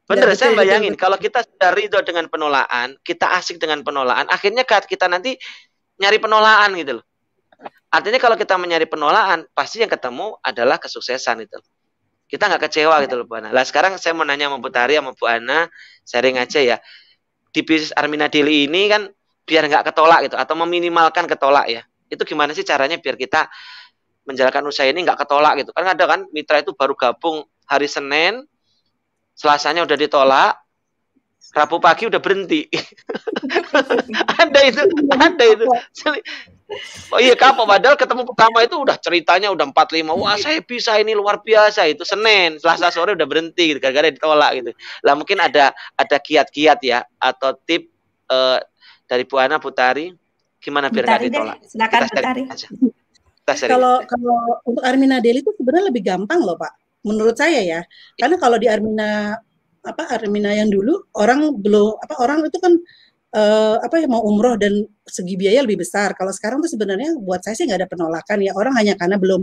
Bener, ya, betul, saya bayangin betul, kalau kita sudah ridho dengan penolakan, kita asik dengan penolakan, akhirnya kita nanti nyari penolakan gitu loh. Artinya kalau kita mencari penolakan, pasti yang ketemu adalah kesuksesan itu. Kita nggak kecewa gitu loh, Bu Ana. Lah sekarang saya mau nanya sama Bu Tari sama Bu Ana, sharing aja ya. Di bisnis Armina Deli ini kan biar nggak ketolak gitu atau meminimalkan ketolak ya. Itu gimana sih caranya biar kita menjalankan usaha ini nggak ketolak gitu? Kan ada kan mitra itu baru gabung hari Senin, Selasanya udah ditolak, Rabu pagi udah berhenti. ada *laughs* itu, ada itu. Oh iya kapok padahal ketemu pertama itu udah ceritanya udah 45 wah saya bisa ini luar biasa itu Senin Selasa sore udah berhenti gitu, gara-gara ditolak gitu. Lah mungkin ada ada kiat-kiat ya atau tip uh, dari Bu Ana Putari gimana biar gak ditolak. Deh, silakan Putari. Aja. Kalau kalau untuk Armina Deli itu sebenarnya lebih gampang loh Pak menurut saya ya karena kalau di Armina apa Armina yang dulu orang belum apa orang itu kan uh, apa ya mau umroh dan segi biaya lebih besar kalau sekarang tuh sebenarnya buat saya sih nggak ada penolakan ya orang hanya karena belum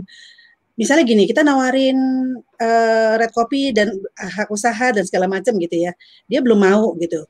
misalnya gini kita nawarin uh, red copy dan ah, hak usaha dan segala macam gitu ya dia belum mau gitu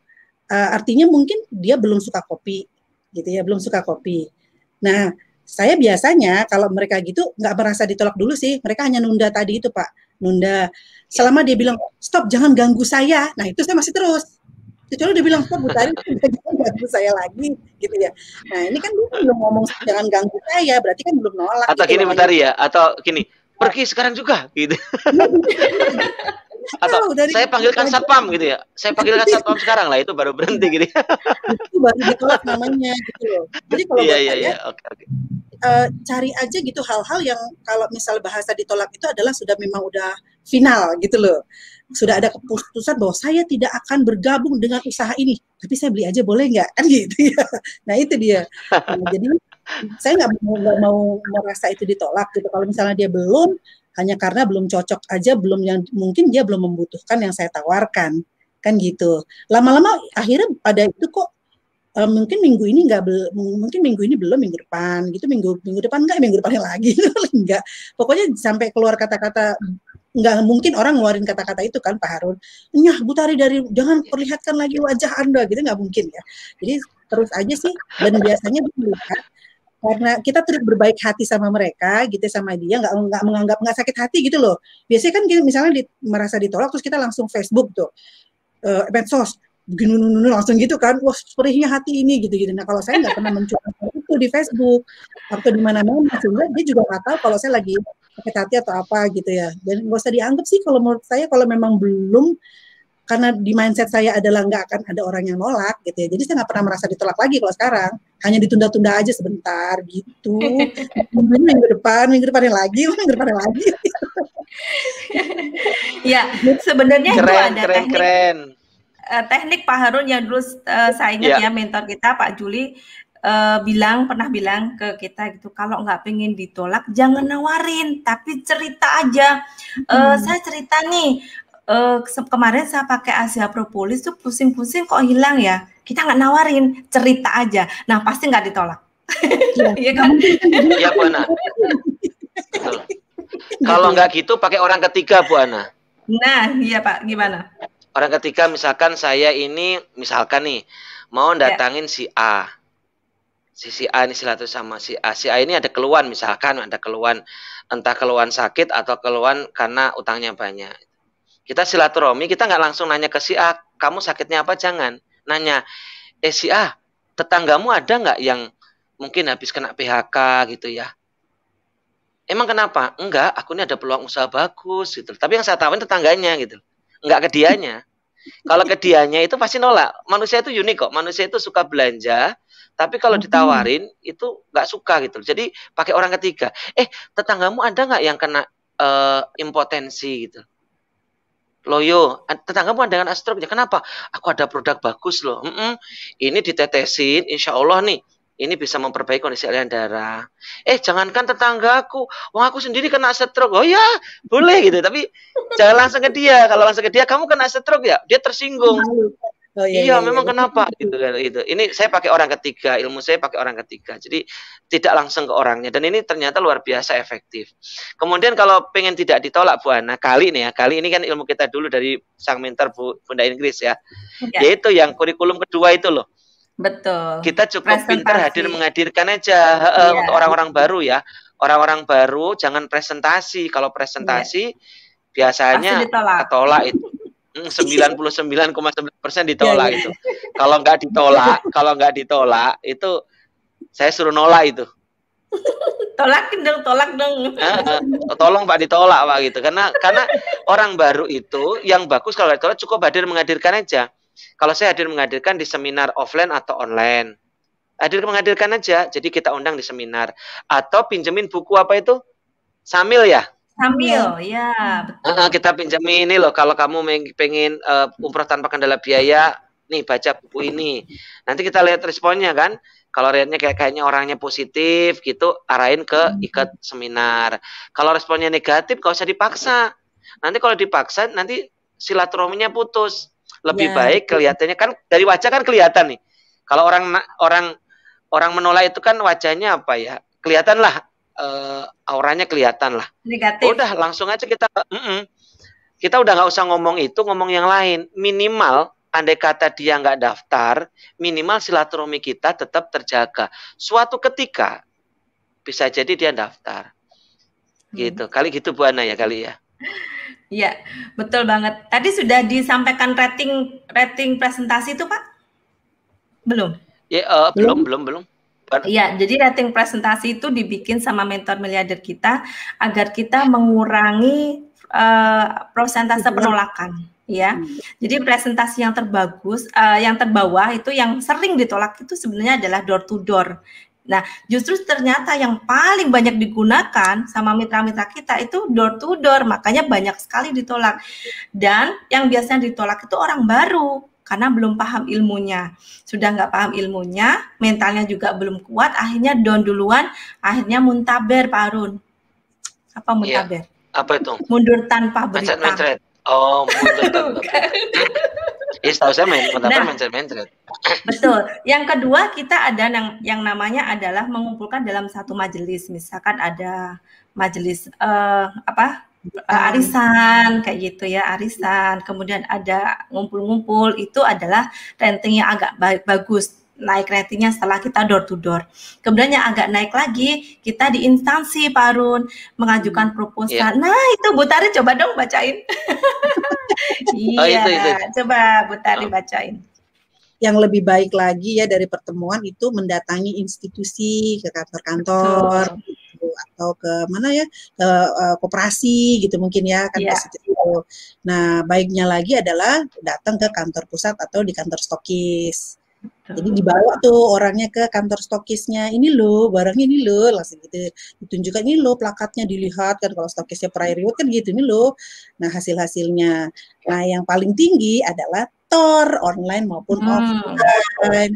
uh, artinya mungkin dia belum suka kopi gitu ya belum suka kopi nah saya biasanya kalau mereka gitu nggak merasa ditolak dulu sih mereka hanya nunda tadi itu pak nunda selama dia bilang stop jangan ganggu saya nah itu saya masih terus kecuali dia bilang stop butarin *laughs* jangan ganggu saya lagi gitu ya nah ini kan dia belum ngomong jangan ganggu saya berarti kan belum nolak atau gitu gini butari ya atau gini pergi sekarang juga gitu iya, iya atau iya dari saya panggilkan satpam gitu ya saya panggilkan satpam sekarang lah itu baru berhenti gitu ya. itu baru ditolak namanya gitu loh jadi kalau yeah, yeah, yeah. Iya. Okay, okay. Uh, eh, cari aja gitu hal-hal yang kalau misal bahasa ditolak itu adalah sudah memang udah final gitu loh sudah ada keputusan bahwa saya tidak akan bergabung dengan usaha ini tapi saya beli aja boleh nggak kan gitu ya nah itu dia nah, jadi saya nggak mau, gak mau merasa itu ditolak gitu kalau misalnya dia belum hanya karena belum cocok aja belum yang mungkin dia belum membutuhkan yang saya tawarkan kan gitu lama-lama akhirnya pada itu kok Uh, mungkin minggu ini nggak mungkin minggu ini belum minggu depan gitu minggu minggu depan nggak minggu depan lagi *laughs* gitu, nggak pokoknya sampai keluar kata-kata nggak mungkin orang ngeluarin kata-kata itu kan Pak Harun nyah Butari dari jangan perlihatkan lagi wajah anda gitu nggak mungkin ya jadi terus aja sih dan biasanya melihat karena kita terus berbaik hati sama mereka gitu ya, sama dia nggak nggak menganggap nggak sakit hati gitu loh biasanya kan gitu, misalnya di, merasa ditolak terus kita langsung Facebook tuh uh, medsos langsung gitu kan wah perihnya hati ini gitu gitu nah kalau saya nggak pernah mencoba itu di Facebook atau di mana mana sehingga dia juga nggak tahu kalau saya lagi sakit hati atau apa gitu ya dan nggak usah dianggap sih kalau menurut saya kalau memang belum karena di mindset saya adalah nggak akan ada orang yang nolak gitu ya. Jadi saya nggak pernah merasa ditolak lagi kalau sekarang. Hanya ditunda-tunda aja sebentar gitu. *laughs* minggu depan, minggu depan yang lagi, minggu depan yang lagi. *laughs* ya, sebenarnya keren, itu ada keren, teknik. Keren. Uh, teknik Pak Harun yang dulu uh, saya ingat yeah. ya mentor kita Pak Juli uh, bilang pernah bilang ke kita gitu kalau nggak pengen ditolak jangan nawarin tapi cerita aja uh, hmm. saya cerita nih uh, kemarin saya pakai Asia Propolis tuh pusing-pusing kok hilang ya. Kita nggak nawarin, cerita aja. Nah pasti nggak ditolak. Iya, *laughs* iya kan? kan gitu. Iya Bu Ana. Kalau nggak gitu pakai orang ketiga Bu Ana. Nah iya Pak, gimana? Orang ketiga misalkan saya ini misalkan nih mau ya. datangin ya. si A si si A ini silaturahmi sama si A. Si A ini ada keluhan misalkan ada keluhan entah keluhan sakit atau keluhan karena utangnya banyak. Kita silaturahmi, kita nggak langsung nanya ke si A, kamu sakitnya apa? Jangan. Nanya, eh si A, tetanggamu ada nggak yang mungkin habis kena PHK gitu ya? Emang kenapa? Enggak, aku ini ada peluang usaha bagus gitu. Tapi yang saya tahu ini tetangganya gitu. Enggak ke kalau ke itu pasti nolak. Manusia itu unik kok. Manusia itu suka belanja, tapi kalau ditawarin itu nggak suka gitu. Jadi pakai orang ketiga. Eh, tetanggamu ada nggak yang kena uh, impotensi gitu? Loyo, tetanggamu dengan astrok ya kenapa? Aku ada produk bagus loh. Mm -mm. Ini ditetesin, insya Allah nih ini bisa memperbaiki kondisi aliran darah. Eh, jangankan tetanggaku, wah aku sendiri kena stroke. Oh ya, boleh gitu, tapi jangan langsung ke dia. Kalau langsung ke dia, kamu kena stroke ya, dia tersinggung. Oh, iya, iya, iya memang iya. kenapa gitu kan, gitu. Ini saya pakai orang ketiga, ilmu saya pakai orang ketiga. Jadi tidak langsung ke orangnya dan ini ternyata luar biasa efektif. Kemudian kalau pengen tidak ditolak Bu Ana, kali ini ya, kali ini kan ilmu kita dulu dari sang mentor Bu Bunda Inggris ya. ya. Yaitu yang kurikulum kedua itu loh. Betul. Kita cukup pintar hadir menghadirkan aja ya. uh, untuk orang-orang baru ya. Orang-orang baru jangan presentasi. Kalau presentasi ya. biasanya ketolak itu 99,9 hmm, persen ditolak iya, iya. itu. Kalau nggak ditolak, kalau nggak ditolak itu saya suruh nolak itu. tolak dong, tolak dong. Eh, tolong Pak ditolak Pak gitu. Karena karena orang baru itu yang bagus kalau ditolak cukup hadir menghadirkan aja. Kalau saya hadir menghadirkan di seminar offline atau online. Hadir menghadirkan aja. Jadi kita undang di seminar atau pinjemin buku apa itu? Samil ya? sambil ya betul. Uh, kita pinjami ini loh kalau kamu pengen uh, umroh tanpa kendala biaya nih baca buku ini nanti kita lihat responnya kan kalau lihatnya kayak kayaknya orangnya positif gitu arahin ke hmm. ikat seminar kalau responnya negatif gak usah dipaksa nanti kalau dipaksa nanti silaturahminya putus lebih ya. baik kelihatannya kan dari wajah kan kelihatan nih kalau orang orang orang menolak itu kan wajahnya apa ya kelihatan lah uh, auranya kelihatan lah. Negatif. Udah langsung aja kita mm -mm, kita udah nggak usah ngomong itu, ngomong yang lain. Minimal andai kata dia nggak daftar, minimal silaturahmi kita tetap terjaga. Suatu ketika bisa jadi dia daftar. Hmm. Gitu. Hmm. Kali gitu Bu Ana ya kali ya. *laughs* Iya, betul banget. Tadi sudah disampaikan rating rating presentasi itu, Pak? Belum. Ya, uh, belum, belum, belum. belum. Kan? Iya, jadi rating presentasi itu dibikin sama mentor miliarder kita agar kita mengurangi uh, eh, prosentase penolakan ya. Jadi presentasi yang terbagus, uh, yang terbawah itu yang sering ditolak itu sebenarnya adalah door to door. Nah, justru ternyata yang paling banyak digunakan sama mitra-mitra kita itu door to door, makanya banyak sekali ditolak. Dan yang biasanya ditolak itu orang baru, karena belum paham ilmunya. Sudah nggak paham ilmunya, mentalnya juga belum kuat, akhirnya down duluan, akhirnya muntaber parun Apa iya. muntaber? Ya, apa itu? Mundur tanpa berita. Mindset mentret. Oh, mundur tanpa *laughs* berita iya, saya main nah, Betul. Yang kedua kita ada yang, yang namanya adalah mengumpulkan dalam satu majelis. Misalkan ada majelis uh, apa Eh, hmm. arisan kayak gitu ya arisan kemudian ada ngumpul-ngumpul itu adalah renting yang agak ba bagus naik ratingnya setelah kita door to door. Kemudian yang agak naik lagi, kita di instansi Parun mengajukan hmm, proposal. Yeah. Nah, itu butari coba dong bacain. *laughs* iya, oh, itu, itu. coba butari oh. bacain. Yang lebih baik lagi ya dari pertemuan itu mendatangi institusi ke kantor-kantor, gitu atau ke mana ya ke uh, koperasi gitu mungkin ya kan yeah. positif gitu. Nah baiknya lagi adalah datang ke kantor pusat atau di kantor stokis. Jadi dibawa tuh orangnya ke kantor stokisnya, ini loh barangnya ini loh, langsung gitu ditunjukkan ini loh plakatnya dilihat kan kalau stokisnya prior kan gitu ini loh. Nah hasil hasilnya, nah yang paling tinggi adalah tor online maupun hmm. offline.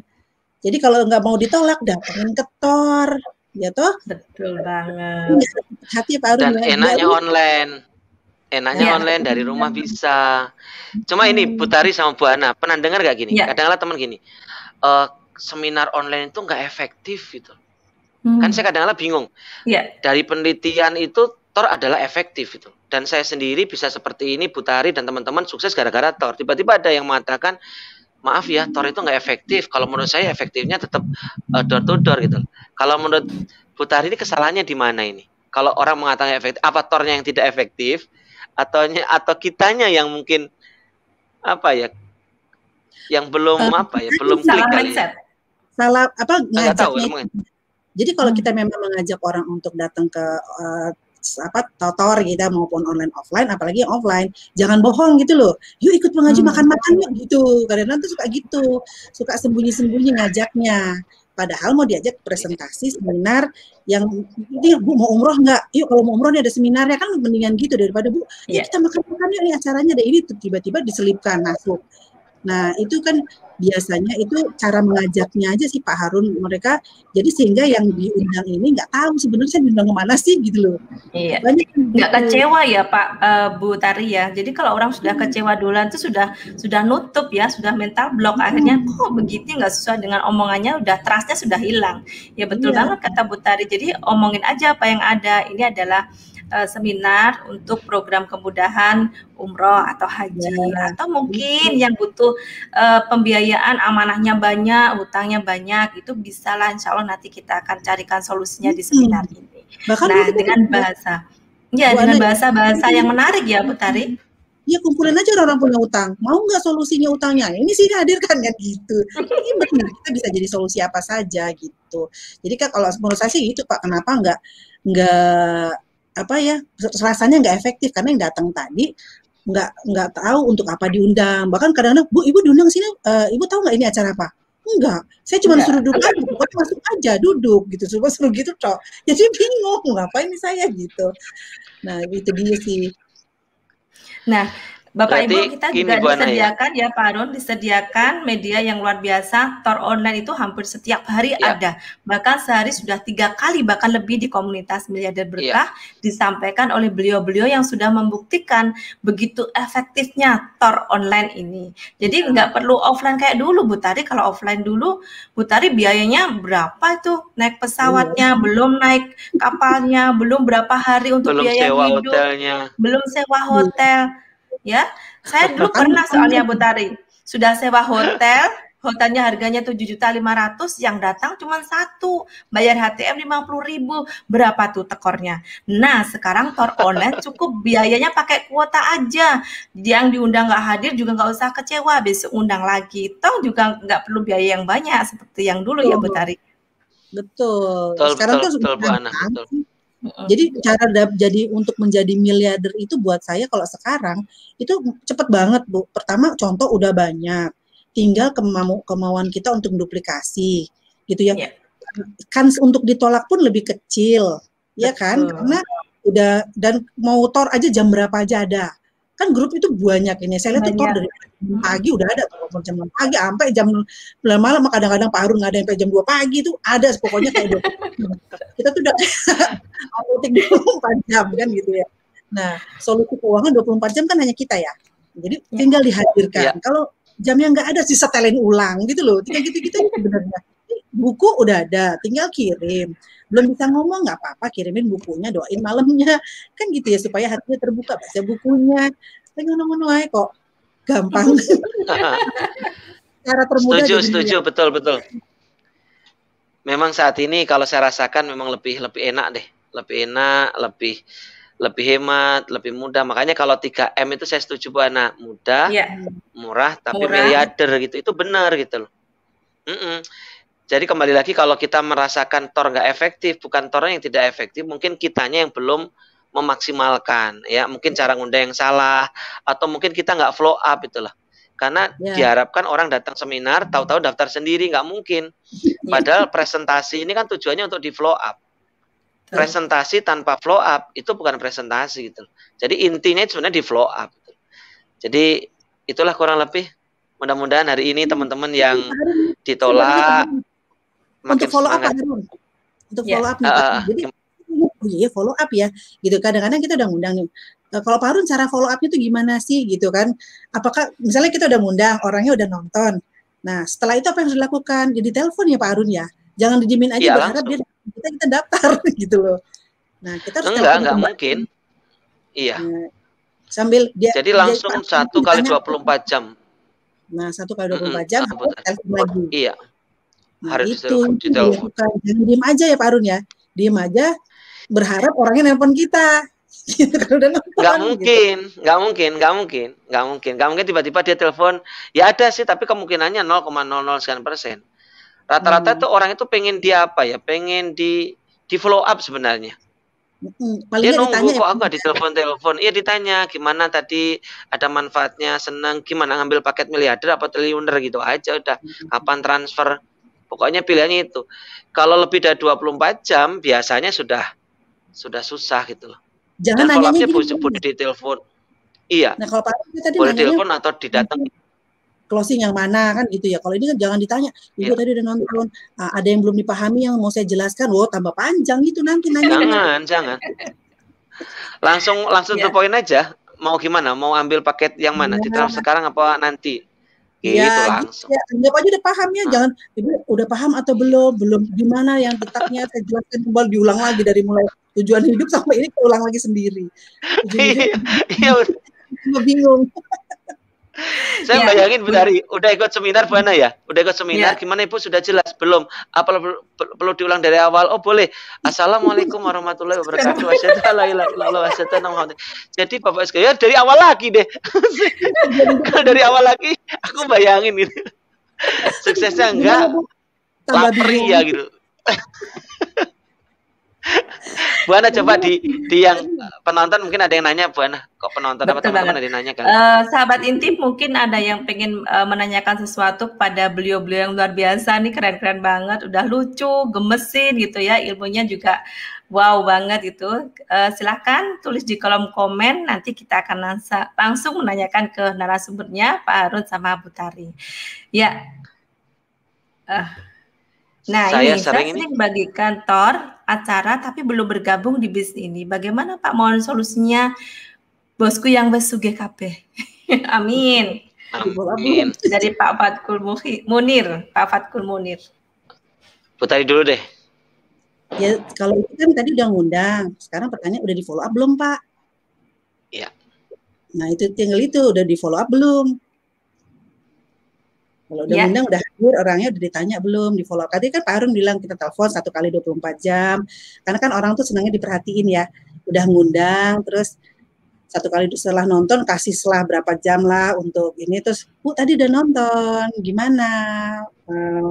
Jadi kalau nggak mau ditolak datangin ke tor ya toh betul banget iya, hati Pak Arun. dan ya. enaknya baru. Iya. online enaknya ya. online dari rumah iya. bisa cuma ini Tari sama Bu Ana pernah dengar gak gini ya. kadang-kadang teman gini uh, seminar online itu nggak efektif gitu hmm. kan saya kadang-kadang bingung ya. dari penelitian itu tor adalah efektif itu dan saya sendiri bisa seperti ini Tari dan teman-teman sukses gara-gara tor tiba-tiba ada yang mengatakan maaf ya tor itu nggak efektif kalau menurut saya efektifnya tetap uh, eh, door to door gitu kalau menurut Putari ini kesalahannya di mana ini kalau orang mengatakan efektif apa tornya yang tidak efektif atau atau kitanya yang mungkin apa ya yang belum uh, apa ya belum salah klik ya? mindset. salah apa ngajaknya tahu, ya? jadi kalau hmm. kita memang mengajak orang untuk datang ke uh, apa totor kita maupun online offline apalagi yang offline jangan bohong gitu loh yuk ikut mengaji hmm. makan makan yuk gitu kadang nanti suka gitu suka sembunyi-sembunyi ngajaknya padahal mau diajak presentasi seminar yang ini bu mau umroh nggak yuk kalau mau umroh nih ada seminarnya kan mendingan gitu daripada bu ya kita makan makan yuk ini acaranya ada ini tiba-tiba diselipkan masuk nah, Nah, itu kan biasanya itu cara mengajaknya aja sih Pak Harun mereka. Jadi sehingga yang diundang ini nggak tahu sebenarnya diundang kemana sih gitu loh. Iya. Banyak nggak gitu. kecewa ya Pak uh, Bu Tari ya. Jadi kalau orang sudah hmm. kecewa duluan itu sudah sudah nutup ya, sudah mental block hmm. akhirnya kok oh, begitu nggak sesuai dengan omongannya udah trustnya sudah hilang. Ya betul iya. banget kata Bu Tari. Jadi omongin aja apa yang ada. Ini adalah uh, seminar untuk program kemudahan umroh atau haji ya. atau iya. mungkin yang butuh uh, pembiayaan amanahnya banyak, hutangnya banyak itu bisa lah insya Allah nanti kita akan carikan solusinya di hmm. seminar ini. Bahkan nah dengan bahasa, ya Bu dengan bahasa-bahasa yang menarik ya Bu Tari. Hmm. Ya kumpulin aja orang-orang punya utang. Mau nggak solusinya utangnya? Ini sih hadirkan kan gitu. Ini benar kita bisa jadi solusi apa saja gitu. Jadi kan kalau menurut saya sih itu Pak, kenapa nggak nggak apa ya rasanya nggak efektif karena yang datang tadi nggak nggak tahu untuk apa diundang bahkan kadang-kadang bu ibu diundang sini uh, ibu tahu nggak ini acara apa enggak saya cuma suruh duduk aja masuk aja duduk gitu cuma suruh gitu cok jadi *laughs* bingung ngapain ini saya gitu nah itu dia sih nah Bapak Berarti Ibu kita juga ya. disediakan ya, ya Pak Arun disediakan media yang luar biasa tor online itu hampir setiap hari ya. ada bahkan sehari sudah tiga kali bahkan lebih di komunitas miliarder iya. berkah ya. disampaikan oleh beliau-beliau yang sudah membuktikan begitu efektifnya tor online ini jadi iya. nggak perlu offline kayak dulu Bu Tari kalau offline dulu Bu Tari biayanya berapa itu? naik pesawatnya iya. belum naik kapalnya belum berapa hari untuk belum biaya sewa hidup hotelnya. belum sewa hotel hmm ya. Saya dulu pernah soalnya Bu Tari, sudah sewa hotel, hotelnya harganya tujuh juta lima ratus, yang datang cuma satu, bayar HTM lima puluh ribu, berapa tuh tekornya? Nah sekarang tor online cukup biayanya pakai kuota aja, yang diundang nggak hadir juga nggak usah kecewa, besok undang lagi, toh juga nggak perlu biaya yang banyak seperti yang dulu ya Bu Tari. Betul. betul Sekarang betul, tuh betul, sudah jadi cara jadi untuk menjadi miliarder itu buat saya kalau sekarang itu cepet banget bu. Pertama contoh udah banyak, tinggal kemau kemauan kita untuk duplikasi gitu ya. Yeah. Kans untuk ditolak pun lebih kecil, Betul. ya kan? Karena udah dan mau tor aja jam berapa aja ada kan grup itu banyak ini saya lihat tuh dari hmm. pagi udah ada telepon jam 6 pagi sampai jam 9 malam kadang-kadang Pak Harun nggak ada sampai jam dua pagi itu ada pokoknya kayak kita tuh udah 24 *laughs* jam kan gitu ya nah solusi keuangan 24 jam kan hanya kita ya jadi ya. tinggal dihadirkan ya. kalau jamnya nggak ada sih setelin ulang gitu loh kayak gitu-gitu sebenarnya buku udah ada, tinggal kirim. Belum bisa ngomong nggak apa-apa, kirimin bukunya, doain malamnya, *laughs* kan gitu ya supaya hatinya terbuka baca bukunya. Tapi ngono-ngono aja kok gampang. *laughs* Cara termudah. Setuju, setuju, betul, betul. Memang saat ini kalau saya rasakan memang lebih lebih enak deh, lebih enak, lebih lebih hemat, lebih mudah. Makanya kalau 3M itu saya setuju Bu Ana, mudah, yeah. murah tapi murah. miliarder gitu. Itu benar gitu loh. Mm -mm. Jadi kembali lagi kalau kita merasakan tor nggak efektif, bukan tor yang tidak efektif, mungkin kitanya yang belum memaksimalkan, ya mungkin cara ngundang yang salah, atau mungkin kita nggak flow up itulah. Karena ya. diharapkan orang datang seminar, tahu-tahu daftar sendiri nggak mungkin. *laughs* Padahal presentasi ini kan tujuannya untuk di flow up. Presentasi tanpa flow up itu bukan presentasi gitu. Jadi intinya sebenarnya di flow up. Gitu. Jadi itulah kurang lebih. Mudah-mudahan hari ini teman-teman yang ditolak untuk follow semangat. up Pak room untuk yeah. follow up nih uh, jadi oh, iya follow up ya gitu kadang-kadang kita udah ngundang nih eh, kalau Pak Harun cara follow upnya itu gimana sih gitu kan apakah misalnya kita udah ngundang orangnya udah nonton nah setelah itu apa yang harus dilakukan jadi telepon ya Pak Harun ya jangan dijamin aja ya, berharap dia kita kita daftar *laughs* gitu loh nah kita harus enggak enggak mungkin iya nah, sambil dia jadi langsung satu kali 24 jam nah satu kali 24 mm -hmm. jam aku telepon lagi iya Nah, harus itu ditelepon. Jangan diem aja ya Pak Arun ya. Diem aja berharap orangnya nelpon kita. *laughs* Gitu, nggak gitu. mungkin, nggak mungkin, nggak mungkin, nggak mungkin, nggak mungkin tiba-tiba dia telepon. Ya ada sih, tapi kemungkinannya 0,00 sekian persen. Rata-rata hmm. tuh orang itu pengen di apa ya? Pengen di di follow up sebenarnya. Hmm, dia nunggu ya, kok ya, aku di telepon telepon Iya ditanya gimana tadi ada manfaatnya, senang gimana ngambil paket miliarder apa triliuner gitu aja udah. Hmm. Kapan transfer? Pokoknya pilihannya itu. Kalau lebih dari 24 jam biasanya sudah sudah susah gitu loh. Jangan Dan nanya gini. Gitu. Boleh di telepon. Iya. Nah, kalau Pak Arif tadi boleh telepon atau didatangi. Closing yang mana kan gitu ya. Kalau ini kan jangan ditanya. Ibu ya. tadi udah nonton. Ah, ada yang belum dipahami yang mau saya jelaskan. Wow, tambah panjang itu nanti nanya. Jangan, jangan. Langsung langsung ya. ke poin aja. Mau gimana? Mau ambil paket yang mana? Ya. Di sekarang apa nanti? Oke, ya, langsung. Ya, aja udah paham ya, hmm. jangan ibu udah paham atau belum, belum gimana yang letaknya saya jelaskan kembali diulang lagi dari mulai tujuan hidup sampai ini keulang lagi sendiri. *laughs* Iya, iya. *laughs* bingung saya yeah. bayangin dari udah ikut seminar Ana ya udah ikut seminar ya. gimana ibu sudah jelas belum apa perlu diulang dari awal oh boleh assalamualaikum warahmatullahi wabarakatuh jadi bapak sekalian ya, dari awal lagi deh *laughs* kalau dari awal lagi aku bayangin gitu suksesnya enggak lapri ya gitu *laughs* *laughs* Bu coba di di yang penonton mungkin ada yang nanya buana kok penonton apa teman-teman ada yang nanya kan? Uh, sahabat inti mungkin ada yang pengen uh, menanyakan sesuatu pada beliau-beliau yang luar biasa nih keren-keren banget, udah lucu, gemesin gitu ya, ilmunya juga wow banget itu. Uh, eh, silahkan tulis di kolom komen nanti kita akan langsa, langsung menanyakan ke narasumbernya Pak arun sama Bu Tari. Ya. Uh. Nah, saya ini sering saya sering ini... bagi kantor acara tapi belum bergabung di bisnis ini. Bagaimana Pak mohon solusinya bosku yang besu KP. *laughs* Amin. Amin. Dari Pak Fatkul Munir, Pak Fatkul Munir. Putari dulu deh. Ya, kalau itu kan tadi udah ngundang. Sekarang pertanyaan udah di follow up belum, Pak? Iya. Nah, itu tinggal itu udah di follow up belum? Kalau udah yeah. undang udah hadir orangnya udah ditanya belum di follow up. Tadi kan Pak Harun bilang kita telepon satu kali 24 jam. Karena kan orang tuh senangnya diperhatiin ya. Udah ngundang terus satu kali setelah nonton kasih setelah berapa jam lah untuk ini terus bu tadi udah nonton gimana uh,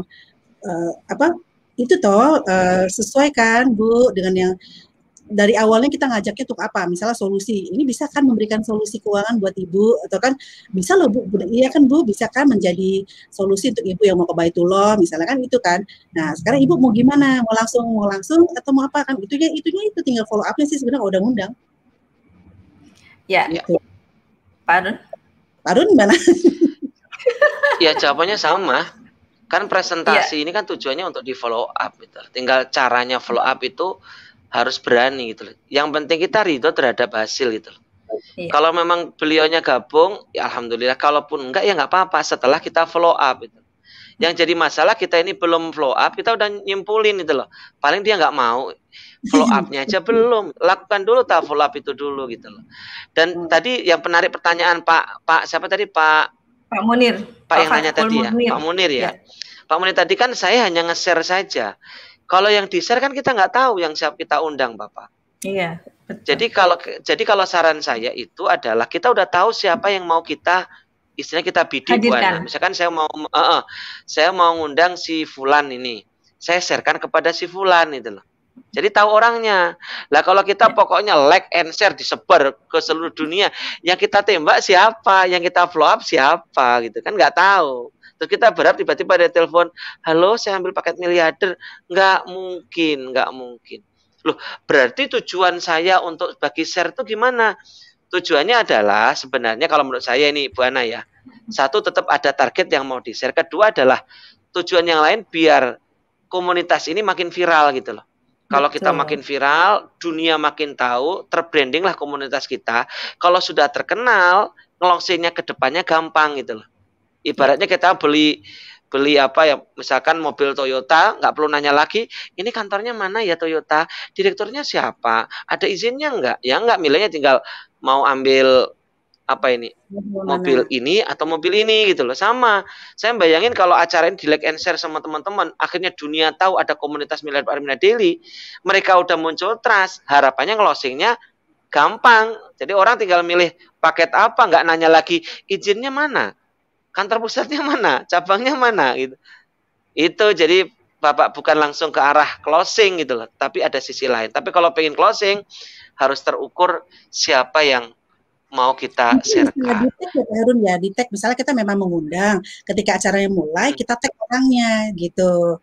uh, apa itu toh uh, eh, sesuaikan bu dengan yang dari awalnya kita ngajaknya untuk apa? Misalnya solusi. Ini bisa kan memberikan solusi keuangan buat ibu atau kan bisa loh bu, iya kan bu, bisa kan menjadi solusi untuk ibu yang mau ke Baitullah misalnya kan itu kan. Nah sekarang ibu mau gimana? Mau langsung mau langsung atau mau apa kan? Itu ya, itunya itu tinggal follow upnya sih sebenarnya udah undang Ya. Gitu. Iya. Parun. Parun mana? *laughs* ya jawabannya sama. Kan presentasi ya. ini kan tujuannya untuk di follow up gitu. Tinggal caranya follow up itu harus berani gitu loh. Yang penting kita ridho terhadap hasil gitu loh. Iya. Kalau memang beliaunya gabung, ya alhamdulillah. Kalaupun enggak ya enggak apa-apa. Setelah kita follow up gitu. Yang jadi masalah kita ini belum follow up, kita udah nyimpulin gitu loh. Paling dia nggak mau follow upnya aja *laughs* belum. Lakukan dulu tahap follow up itu dulu gitu loh. Dan hmm. tadi yang menarik pertanyaan Pak Pak siapa tadi Pak Pak Munir. Pak, Pak yang Pak nanya Pak tadi ya. Munir. ya, Pak Munir ya. ya. Pak Munir tadi kan saya hanya nge-share saja. Kalau yang di share kan kita nggak tahu yang siap kita undang, Bapak. Iya. Betul. Jadi kalau jadi kalau saran saya itu adalah kita udah tahu siapa yang mau kita istilahnya kita bidik Buana. Misalkan saya mau uh, uh, saya mau undang si Fulan ini. Saya sharekan kepada si Fulan itu loh. Jadi tahu orangnya. Lah kalau kita ya. pokoknya like and share disebar ke seluruh dunia, yang kita tembak siapa, yang kita follow up siapa gitu kan nggak tahu. Gitu. kita berharap tiba-tiba ada telepon, halo saya ambil paket miliarder. Nggak mungkin, nggak mungkin. Loh, berarti tujuan saya untuk bagi share itu gimana? Tujuannya adalah sebenarnya kalau menurut saya ini Bu Ana ya, satu tetap ada target yang mau di-share. Kedua adalah tujuan yang lain biar komunitas ini makin viral gitu loh. Kalau kita Betul. makin viral, dunia makin tahu, terbranding lah komunitas kita. Kalau sudah terkenal, ngelongsinya ke depannya gampang gitu loh. Ibaratnya kita beli beli apa ya misalkan mobil Toyota nggak perlu nanya lagi ini kantornya mana ya Toyota direkturnya siapa ada izinnya nggak ya nggak milenya tinggal mau ambil apa ini mobil, ini atau mobil ini gitu loh sama saya bayangin kalau acara ini di like and share sama teman-teman akhirnya dunia tahu ada komunitas milenial Armina Daily mereka udah muncul trust harapannya closingnya gampang jadi orang tinggal milih paket apa nggak nanya lagi izinnya mana kantor pusatnya mana, cabangnya mana gitu. Itu jadi Bapak bukan langsung ke arah closing gitu loh, tapi ada sisi lain. Tapi kalau pengen closing harus terukur siapa yang mau kita share. Ya, Harun ya, di tag misalnya kita memang mengundang, ketika acaranya mulai hmm. kita tag orangnya gitu.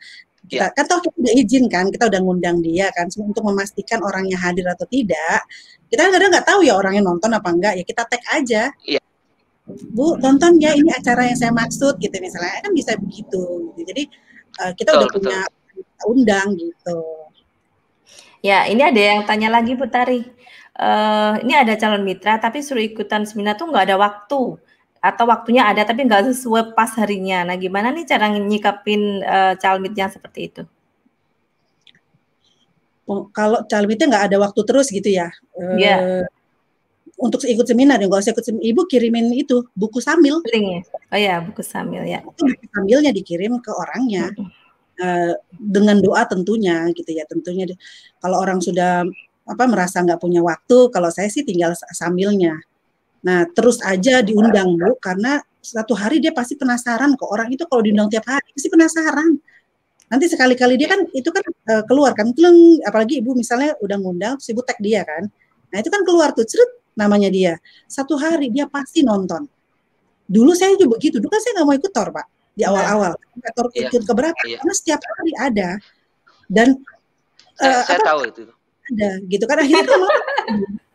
Kita, ya. kan toh kita udah izin kan, kita udah ngundang dia kan, untuk memastikan orangnya hadir atau tidak. Kita kadang nggak tahu ya orangnya nonton apa enggak, ya kita tag aja. ya. Bu tonton ya ini acara yang saya maksud gitu misalnya kan bisa begitu gitu. jadi eh, kita betul, udah betul. punya undang gitu ya ini ada yang tanya lagi Tari uh, ini ada calon mitra tapi suruh ikutan seminar tuh nggak ada waktu atau waktunya ada tapi nggak sesuai pas harinya nah gimana nih cara nyikapin uh, eh, calon mitra seperti itu oh, kalau calon mitra nggak ada waktu terus gitu ya. Iya. Yeah untuk ikut seminar ya nggak usah ikut seminar. ibu kirimin itu buku sambil ya? oh ya buku sambil ya buku sambilnya dikirim ke orangnya uh, dengan doa tentunya gitu ya tentunya kalau orang sudah apa merasa nggak punya waktu kalau saya sih tinggal sambilnya nah terus aja diundang bu karena satu hari dia pasti penasaran kok orang itu kalau diundang tiap hari pasti penasaran nanti sekali-kali dia kan itu kan uh, keluar kan kleng apalagi ibu misalnya udah ngundang sibuk tag dia kan nah itu kan keluar tuh cerut namanya dia. Satu hari dia pasti nonton. Dulu saya juga begitu. Dulu kan saya nggak mau ikut tor, Pak. Di iya. awal-awal. Nah, tor iya. ikut keberapa? Iya. Karena setiap hari ada. Dan saya, uh, saya apa? tahu itu. Ada, gitu. Karena akhirnya kan,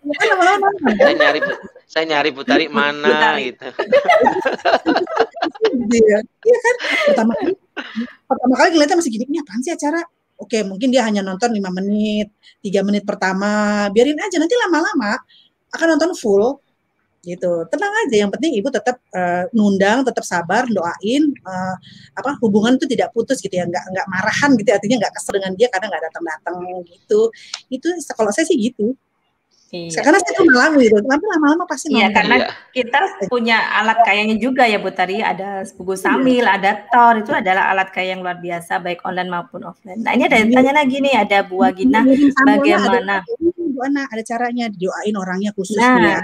*laughs* kan lama-lama. saya nyari, saya nyari putari mana putari. gitu. *laughs* Iya, iya kan? Pertama kali, pertama kali ngeliatnya masih gini. Ini apaan sih acara? Oke, mungkin dia hanya nonton lima menit, tiga menit pertama. Biarin aja. Nanti lama-lama akan nonton full gitu tenang aja yang penting ibu tetap uh, nundang tetap sabar doain uh, apa hubungan itu tidak putus gitu ya nggak nggak marahan gitu ya, artinya nggak kesel dengan dia karena nggak datang datang gitu itu kalau saya sih gitu Iya. Karena saya tuh malam gitu, tapi lama-lama pasti Iya, karena iya. kita punya alat kayaknya juga ya Bu Tari, ada buku iya. samil, iya. ada tor, itu adalah alat kayak yang luar biasa baik online maupun offline. Nah ini ada iya. tanya lagi nih, ada Bu Agina, iya, bagaimana? Ada Bu Ana ada caranya didoain orangnya khusus nah,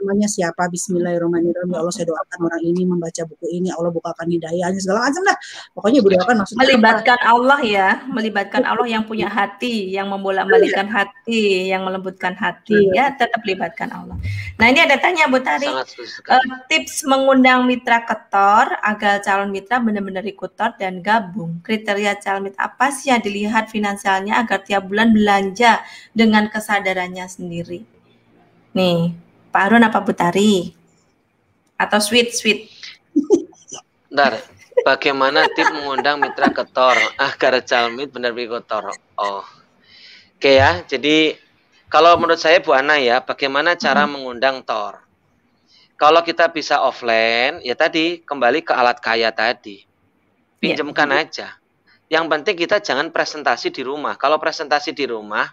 namanya siapa Bismillahirrahmanirrahim ya Allah saya doakan orang ini membaca buku ini ya Allah bukakan hidayahnya segala macam lah pokoknya ibu doakan maksudnya melibatkan apa? Allah ya melibatkan Allah yang punya hati yang membolak balikan iya. hati yang melembutkan hati ya. ya tetap libatkan Allah nah ini ada tanya Bu Tari uh, tips mengundang mitra kotor agar calon mitra benar-benar ikutor dan gabung kriteria calon mitra apa sih yang dilihat finansialnya agar tiap bulan belanja dengan kesadarannya sendiri nih Pak arun apa Butari? Atau sweet sweet? Bentar, bagaimana tip mengundang mitra kotor agar ah, calmit benar-benar kotor? Oh, oke ya. Jadi kalau menurut saya Bu Ana ya, bagaimana cara hmm. mengundang tor? Kalau kita bisa offline, ya tadi kembali ke alat kaya tadi, pinjamkan yeah. aja. Yang penting kita jangan presentasi di rumah. Kalau presentasi di rumah,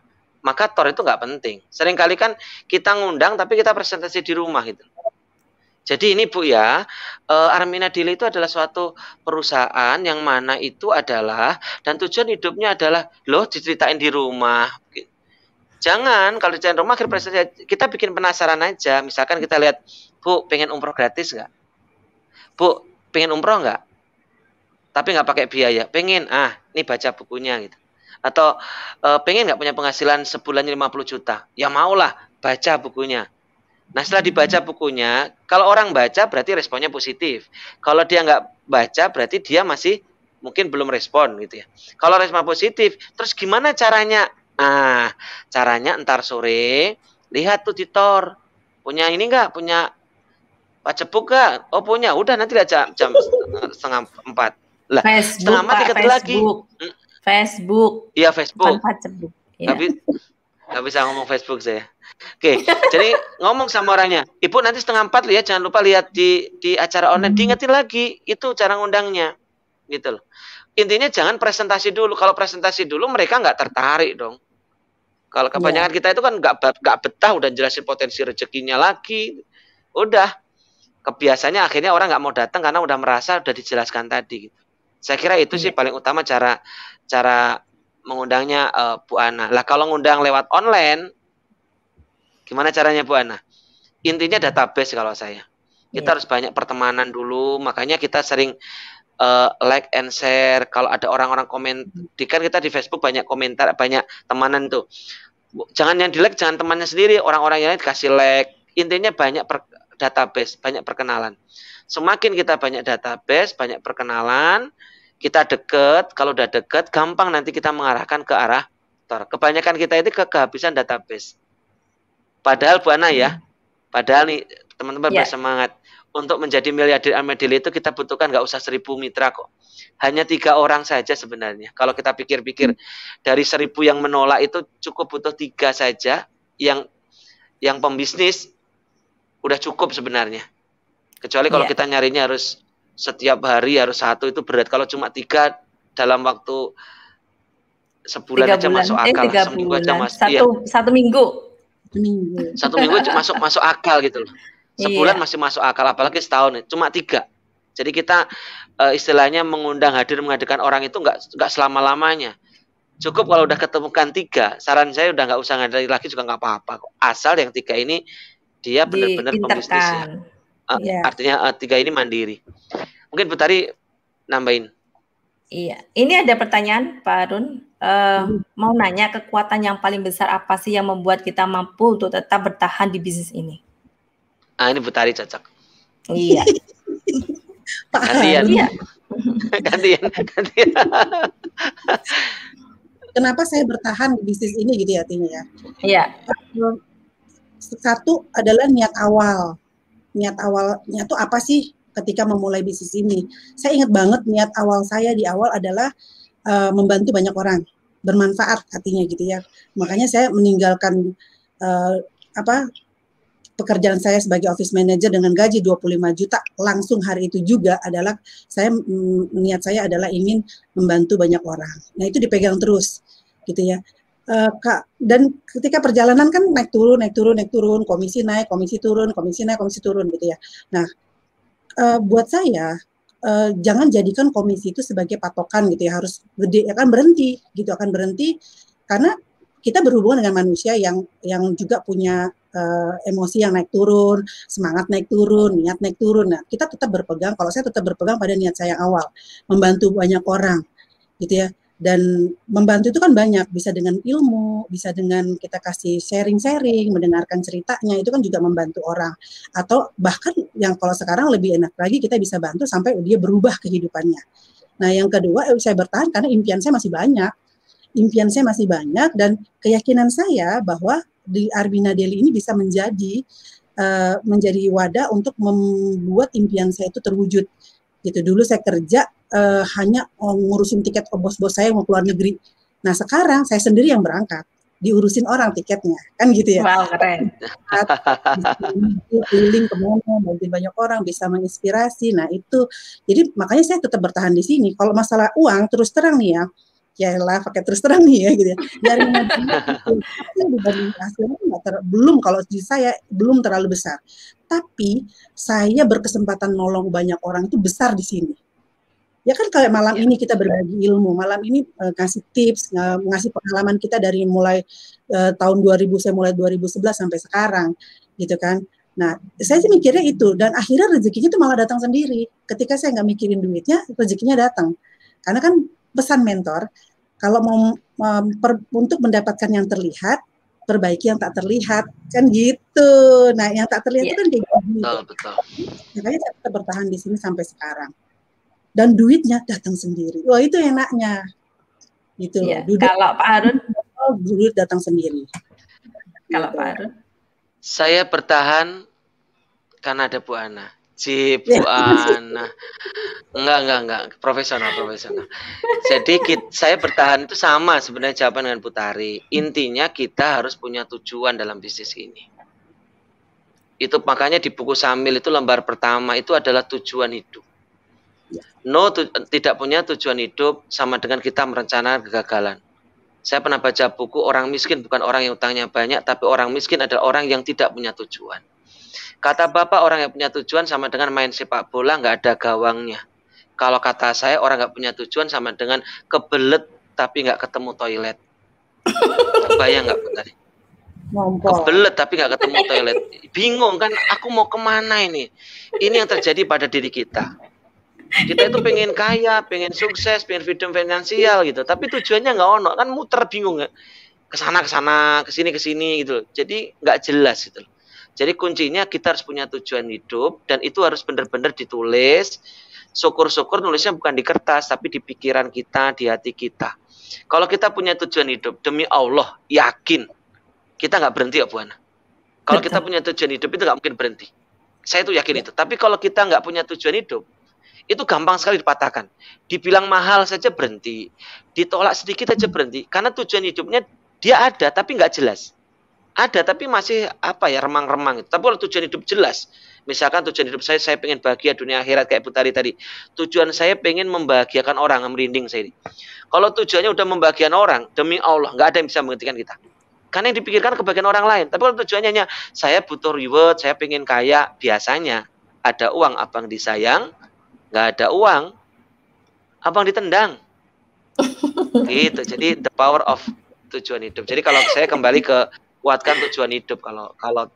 maka tor itu nggak penting. Seringkali kan kita ngundang tapi kita presentasi di rumah gitu. Jadi ini Bu ya, eh, Armina Dili itu adalah suatu perusahaan yang mana itu adalah dan tujuan hidupnya adalah loh diceritain di rumah. Jangan kalau di rumah akhir presentasi kita bikin penasaran aja. Misalkan kita lihat Bu pengen umroh gratis nggak? Bu pengen umroh nggak? Tapi nggak pakai biaya. Pengen ah, ini baca bukunya gitu atau e, pengen nggak punya penghasilan sebulannya 50 juta ya maulah baca bukunya nah setelah dibaca bukunya kalau orang baca berarti responnya positif kalau dia nggak baca berarti dia masih mungkin belum respon gitu ya kalau respon positif terus gimana caranya ah caranya entar sore lihat tuh tutor punya ini nggak punya pacebuk nggak oh punya udah nanti lah jam jam eh, setengah empat lah Facebook, setengah empat lagi Facebook. Iya Facebook. Facebook. Ya. Tapi nggak bisa ngomong Facebook saya. Oke, jadi ngomong sama orangnya. Ibu nanti setengah empat lihat, jangan lupa lihat di di acara online. Hmm. Diingetin lagi itu cara ngundangnya, gitu loh. Intinya jangan presentasi dulu. Kalau presentasi dulu mereka nggak tertarik dong. Kalau kebanyakan ya. kita itu kan nggak nggak betah udah jelasin potensi rezekinya lagi, udah kebiasaannya akhirnya orang nggak mau datang karena udah merasa udah dijelaskan tadi. Saya kira itu ya. sih iya. paling utama cara cara mengundangnya uh, Bu Ana. Lah kalau ngundang lewat online gimana caranya Bu Ana? Intinya database kalau saya. Kita yeah. harus banyak pertemanan dulu, makanya kita sering uh, like and share. Kalau ada orang-orang komen, di kan kita di Facebook banyak komentar, banyak temanan tuh. Jangan yang di like, jangan temannya sendiri, orang-orang yang lain kasih like. Intinya banyak per, database, banyak perkenalan. Semakin kita banyak database, banyak perkenalan, kita deket, kalau udah deket, gampang nanti kita mengarahkan ke arah Tor. Kebanyakan kita itu ke kehabisan database. Padahal Bu Ana ya, hmm. padahal nih teman-teman yeah. bersemangat untuk menjadi miliarder Amedil itu kita butuhkan nggak usah seribu mitra kok. Hanya tiga orang saja sebenarnya. Kalau kita pikir-pikir hmm. dari seribu yang menolak itu cukup butuh tiga saja yang yang pembisnis udah cukup sebenarnya. Kecuali kalau yeah. kita nyarinya harus setiap hari harus satu itu berat. Kalau cuma tiga dalam waktu sebulan tiga aja masuk eh, akal, eh, tiga seminggu aja mas. Satu, iya. satu minggu. Satu minggu. Satu minggu masuk masuk akal gitu loh. Iya. Sebulan iya. masih masuk akal, apalagi setahun cuma tiga. Jadi kita uh, istilahnya mengundang hadir mengadakan orang itu nggak nggak selama lamanya. Cukup kalau udah ketemukan tiga, saran saya udah nggak usah ngadain lagi juga nggak apa-apa. Asal yang tiga ini dia benar-benar ya. Uh, eh, yeah. Artinya uh, tiga ini mandiri. Mungkin Putari nambahin. Iya, ini ada pertanyaan Pak Arun. Uh, hmm. Mau nanya kekuatan yang paling besar apa sih yang membuat kita mampu untuk tetap bertahan di bisnis ini? Ah ini Putari cocok. Iya. *laughs* Pak gantian. Iya. *laughs* gantian, gantian. *laughs* Kenapa saya bertahan di bisnis ini gitu ya artinya ya? Iya. Satu adalah niat awal. Niat awalnya itu apa sih? ketika memulai bisnis ini. Saya ingat banget niat awal saya di awal adalah uh, membantu banyak orang, bermanfaat artinya gitu ya. Makanya saya meninggalkan uh, apa pekerjaan saya sebagai office manager dengan gaji 25 juta langsung hari itu juga adalah saya mm, niat saya adalah ingin membantu banyak orang. Nah, itu dipegang terus gitu ya. Uh, Kak, dan ketika perjalanan kan naik turun, naik turun, naik turun, komisi naik, komisi turun, komisi naik, komisi turun gitu ya. Nah, uh, buat saya uh, jangan jadikan komisi itu sebagai patokan gitu ya harus gede akan ya berhenti gitu akan berhenti karena kita berhubungan dengan manusia yang yang juga punya uh, emosi yang naik turun, semangat naik turun, niat naik turun. Nah, kita tetap berpegang kalau saya tetap berpegang pada niat saya yang awal, membantu banyak orang. Gitu ya dan membantu itu kan banyak bisa dengan ilmu bisa dengan kita kasih sharing-sharing mendengarkan ceritanya itu kan juga membantu orang atau bahkan yang kalau sekarang lebih enak lagi kita bisa bantu sampai dia berubah kehidupannya nah yang kedua eh, saya bertahan karena impian saya masih banyak impian saya masih banyak dan keyakinan saya bahwa di Arbina Deli ini bisa menjadi uh, menjadi wadah untuk membuat impian saya itu terwujud gitu dulu saya kerja uh, hanya ngurusin tiket ke bos-bos saya yang mau keluar negeri. Nah sekarang saya sendiri yang berangkat, diurusin orang tiketnya, kan gitu ya. Wow keren. *laughs* Keliling kemana, bantuin banyak orang, bisa menginspirasi. Nah itu, jadi makanya saya tetap bertahan di sini. Kalau masalah uang terus terang nih ya, ya lah pakai terus terang nih ya gitu ya. Dari kan belum kalau di saya belum terlalu besar. Tapi saya berkesempatan nolong banyak orang itu besar di sini ya kan kalau malam iya. ini kita berbagi ilmu, malam ini uh, kasih tips, uh, ngasih pengalaman kita dari mulai uh, tahun 2000 saya mulai 2011 sampai sekarang, gitu kan. Nah, saya sih mikirnya itu dan akhirnya rezekinya itu malah datang sendiri. Ketika saya nggak mikirin duitnya, rezekinya datang. Karena kan pesan mentor, kalau mau um, per, untuk mendapatkan yang terlihat, perbaiki yang tak terlihat, kan gitu. Nah, yang tak terlihat yeah. itu kan kayak gitu. Betul, betul. Makanya saya bertahan di sini sampai sekarang dan duitnya datang sendiri. Wah itu enaknya, gitu. Ya, loh. Iya, Duduk, kalau Pak Harun, duit datang sendiri. Kalau gitu. Pak Harun, saya bertahan karena ada Bu Ana. Cip, Bu iya. Ana. Enggak, enggak, enggak. Profesional, profesional. Jadi kita, saya bertahan itu sama sebenarnya jawaban dengan Putari. Intinya kita harus punya tujuan dalam bisnis ini. Itu makanya di buku Samil itu lembar pertama itu adalah tujuan hidup no tu, tidak punya tujuan hidup sama dengan kita merencanakan kegagalan. Saya pernah baca buku orang miskin bukan orang yang utangnya banyak, tapi orang miskin adalah orang yang tidak punya tujuan. Kata bapak orang yang punya tujuan sama dengan main sepak bola nggak ada gawangnya. Kalau kata saya orang nggak punya tujuan sama dengan kebelet tapi nggak ketemu toilet. Bayang nggak benar? Kebelet tapi nggak ketemu toilet. Bingung kan? Aku mau kemana ini? Ini yang terjadi pada diri kita kita itu pengen kaya, pengen sukses, pengen freedom finansial gitu. Tapi tujuannya nggak ono, kan muter bingung ya. Kesana kesana, kesini kesini gitu. Jadi nggak jelas gitu. Jadi kuncinya kita harus punya tujuan hidup dan itu harus benar-benar ditulis. Syukur-syukur nulisnya bukan di kertas tapi di pikiran kita, di hati kita. Kalau kita punya tujuan hidup demi Allah yakin kita nggak berhenti ya Bu Ana. Kalau kita punya tujuan hidup itu nggak mungkin berhenti. Saya itu yakin ya. itu. Tapi kalau kita nggak punya tujuan hidup, itu gampang sekali dipatahkan. Dibilang mahal saja berhenti, ditolak sedikit saja berhenti. Karena tujuan hidupnya dia ada tapi nggak jelas. Ada tapi masih apa ya remang-remang. Tapi kalau tujuan hidup jelas, misalkan tujuan hidup saya saya pengen bahagia dunia akhirat kayak Putari tadi. Tujuan saya pengen membahagiakan orang, merinding saya ini. Kalau tujuannya udah membahagiakan orang, demi Allah nggak ada yang bisa menghentikan kita. Karena yang dipikirkan kebahagiaan orang lain. Tapi kalau tujuannya saya butuh reward, saya pengen kaya, biasanya ada uang abang disayang, nggak ada uang, abang ditendang. *laughs* gitu. Jadi the power of tujuan hidup. Jadi kalau saya kembali ke kuatkan tujuan hidup kalau kalau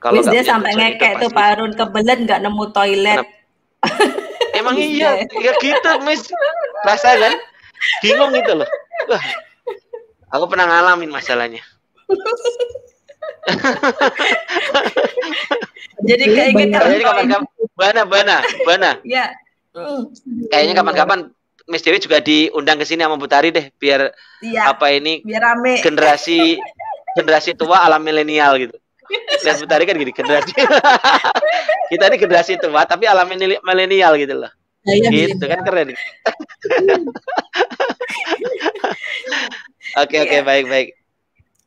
kalau dia sampai ngekek tuh Pak Arun kebelet nggak nemu toilet. Kenapa? Emang iya, ya gitu Miss. Rasa kan? Bingung gitu loh. Wah, aku pernah ngalamin masalahnya. *laughs* jadi keinget jadi kapan-kapan bana bana bana ya kayaknya kapan-kapan Miss Dewi juga diundang ke sini sama Butari deh biar ya, apa ini biar rame. generasi generasi tua ala milenial gitu. Dan Butari kan gini generasi *laughs* kita ini generasi tua tapi ala milenial gitu loh. Ya, gitu ya. kan keren. *laughs* Oke oke okay, okay, baik baik.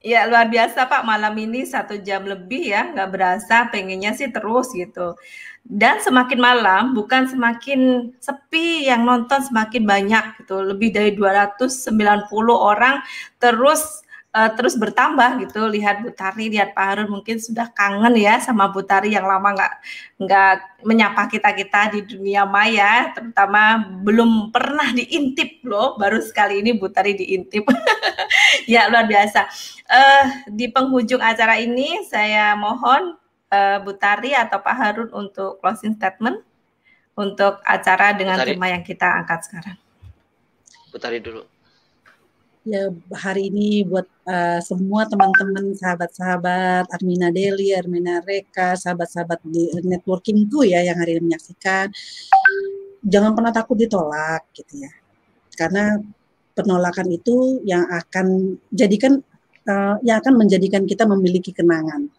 Ya luar biasa Pak malam ini satu jam lebih ya nggak berasa pengennya sih terus gitu dan semakin malam bukan semakin sepi yang nonton semakin banyak gitu lebih dari 290 orang terus uh, terus bertambah gitu lihat Butari lihat Pak Harun mungkin sudah kangen ya sama Butari yang lama nggak nggak menyapa kita kita di dunia maya terutama belum pernah diintip loh baru sekali ini Butari diintip *laughs* ya luar biasa uh, di penghujung acara ini saya mohon uh, eh, Butari atau Pak Harun untuk closing statement untuk acara dengan tema yang kita angkat sekarang Butari dulu ya hari ini buat uh, semua teman-teman sahabat-sahabat Armina Deli, Armina Reka, sahabat-sahabat di networkingku ya yang hari ini menyaksikan. Jangan pernah takut ditolak gitu ya. Karena penolakan itu yang akan jadikan uh, yang akan menjadikan kita memiliki kenangan.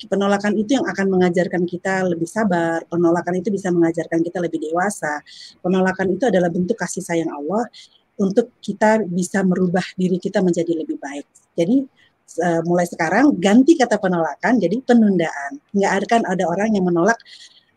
Penolakan itu yang akan mengajarkan kita lebih sabar. Penolakan itu bisa mengajarkan kita lebih dewasa. Penolakan itu adalah bentuk kasih sayang Allah untuk kita bisa merubah diri kita menjadi lebih baik. Jadi uh, mulai sekarang ganti kata penolakan jadi penundaan. Nggak akan ada orang yang menolak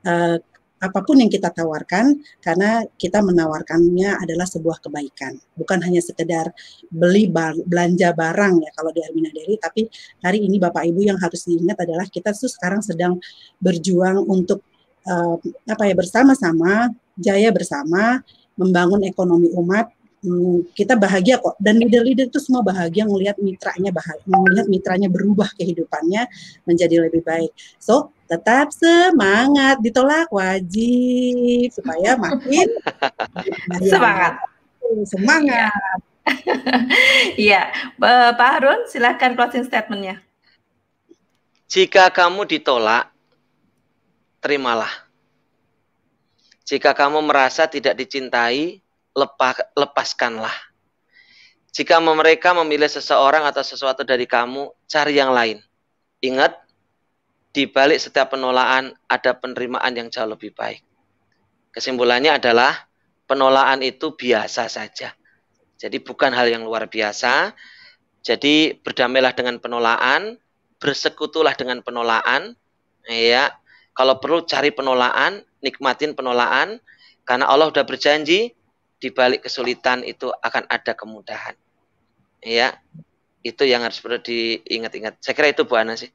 uh, apapun yang kita tawarkan karena kita menawarkannya adalah sebuah kebaikan. Bukan hanya sekedar beli bar belanja barang ya kalau di Armina Deli, tapi hari ini Bapak Ibu yang harus diingat adalah kita tuh sekarang sedang berjuang untuk uh, apa ya bersama-sama jaya bersama membangun ekonomi umat Hmm, kita bahagia kok dan leader-leader itu semua bahagia melihat mitranya bahagia melihat mitranya berubah kehidupannya menjadi lebih baik so tetap semangat ditolak wajib supaya makin *laughs* semangat semangat *laughs* ya Pak Harun, silahkan closing statementnya. Jika kamu ditolak, terimalah. Jika kamu merasa tidak dicintai, lepa, lepaskanlah. Jika mereka memilih seseorang atau sesuatu dari kamu, cari yang lain. Ingat, di balik setiap penolakan ada penerimaan yang jauh lebih baik. Kesimpulannya adalah penolakan itu biasa saja. Jadi bukan hal yang luar biasa. Jadi berdamailah dengan penolakan, bersekutulah dengan penolakan, ya. Kalau perlu cari penolakan, nikmatin penolakan karena Allah sudah berjanji di balik kesulitan itu akan ada kemudahan. Ya, itu yang harus perlu diingat-ingat. Saya kira itu Bu Ana sih.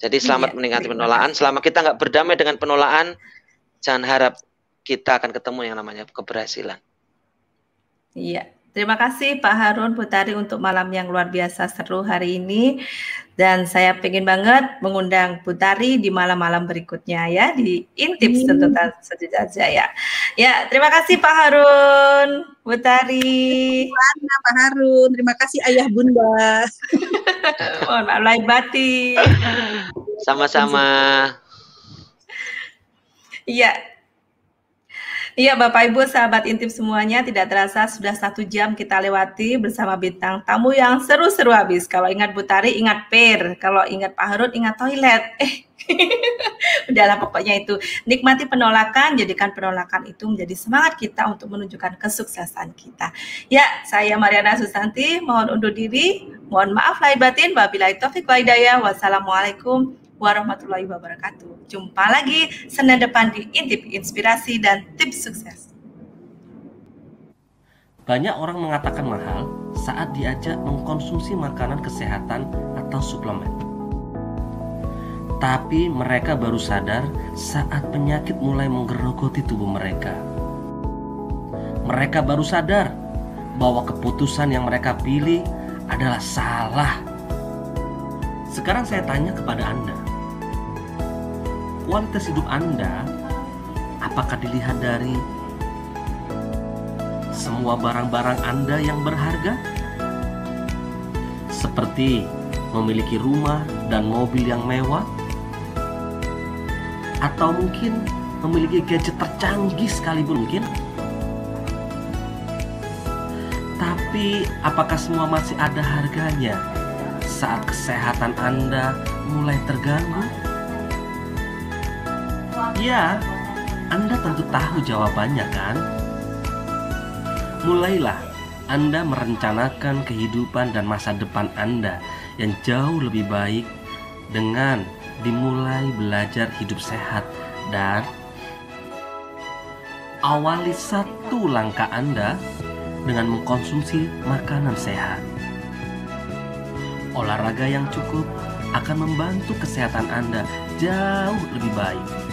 Jadi selamat iya, penolakan. Selama kita nggak berdamai dengan penolakan, jangan harap kita akan ketemu yang namanya keberhasilan. Iya, Terima kasih Pak Harun Putari untuk malam yang luar biasa seru hari ini. Dan saya pengen banget mengundang Putari di malam-malam berikutnya ya di Intips hmm. Tuntutan Sejajar Jaya. Ya, terima kasih Pak Harun Putari. Mana Pak Harun, terima kasih Ayah Bunda. *laughs* oh, maaf Sama-sama. Iya, Iya Bapak Ibu sahabat intim semuanya tidak terasa sudah satu jam kita lewati bersama bintang tamu yang seru-seru habis. Kalau ingat Butari ingat per, kalau ingat Pak Harut ingat toilet. Eh *laughs* Udahlah pokoknya itu nikmati penolakan, jadikan penolakan itu menjadi semangat kita untuk menunjukkan kesuksesan kita. Ya, saya Mariana Susanti mohon undur diri. Mohon maaf lahir batin, wabillahi taufik wa hidayah. Wassalamualaikum warahmatullahi wabarakatuh. Jumpa lagi Senin depan di Intip Inspirasi dan Tips Sukses. Banyak orang mengatakan mahal saat diajak mengkonsumsi makanan kesehatan atau suplemen. Tapi mereka baru sadar saat penyakit mulai menggerogoti tubuh mereka. Mereka baru sadar bahwa keputusan yang mereka pilih adalah salah. Sekarang saya tanya kepada Anda, kualitas hidup Anda apakah dilihat dari semua barang-barang Anda yang berharga? Seperti memiliki rumah dan mobil yang mewah? Atau mungkin memiliki gadget tercanggih sekalipun mungkin? Tapi apakah semua masih ada harganya saat kesehatan Anda mulai terganggu? Ya, Anda tentu tahu jawabannya kan? Mulailah Anda merencanakan kehidupan dan masa depan Anda yang jauh lebih baik dengan dimulai belajar hidup sehat dan awali satu langkah Anda dengan mengkonsumsi makanan sehat. Olahraga yang cukup akan membantu kesehatan Anda jauh lebih baik.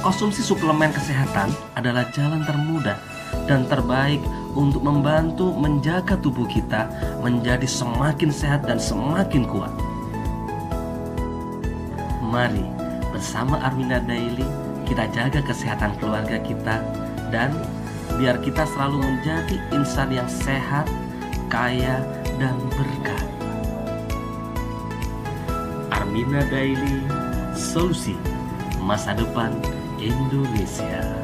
Konsumsi suplemen kesehatan adalah jalan termudah dan terbaik untuk membantu menjaga tubuh kita menjadi semakin sehat dan semakin kuat. Mari bersama Armina Daily kita jaga kesehatan keluarga kita dan biar kita selalu menjadi insan yang sehat, kaya, dan berkah. Armina Daily, solusi masa depan Indonesia.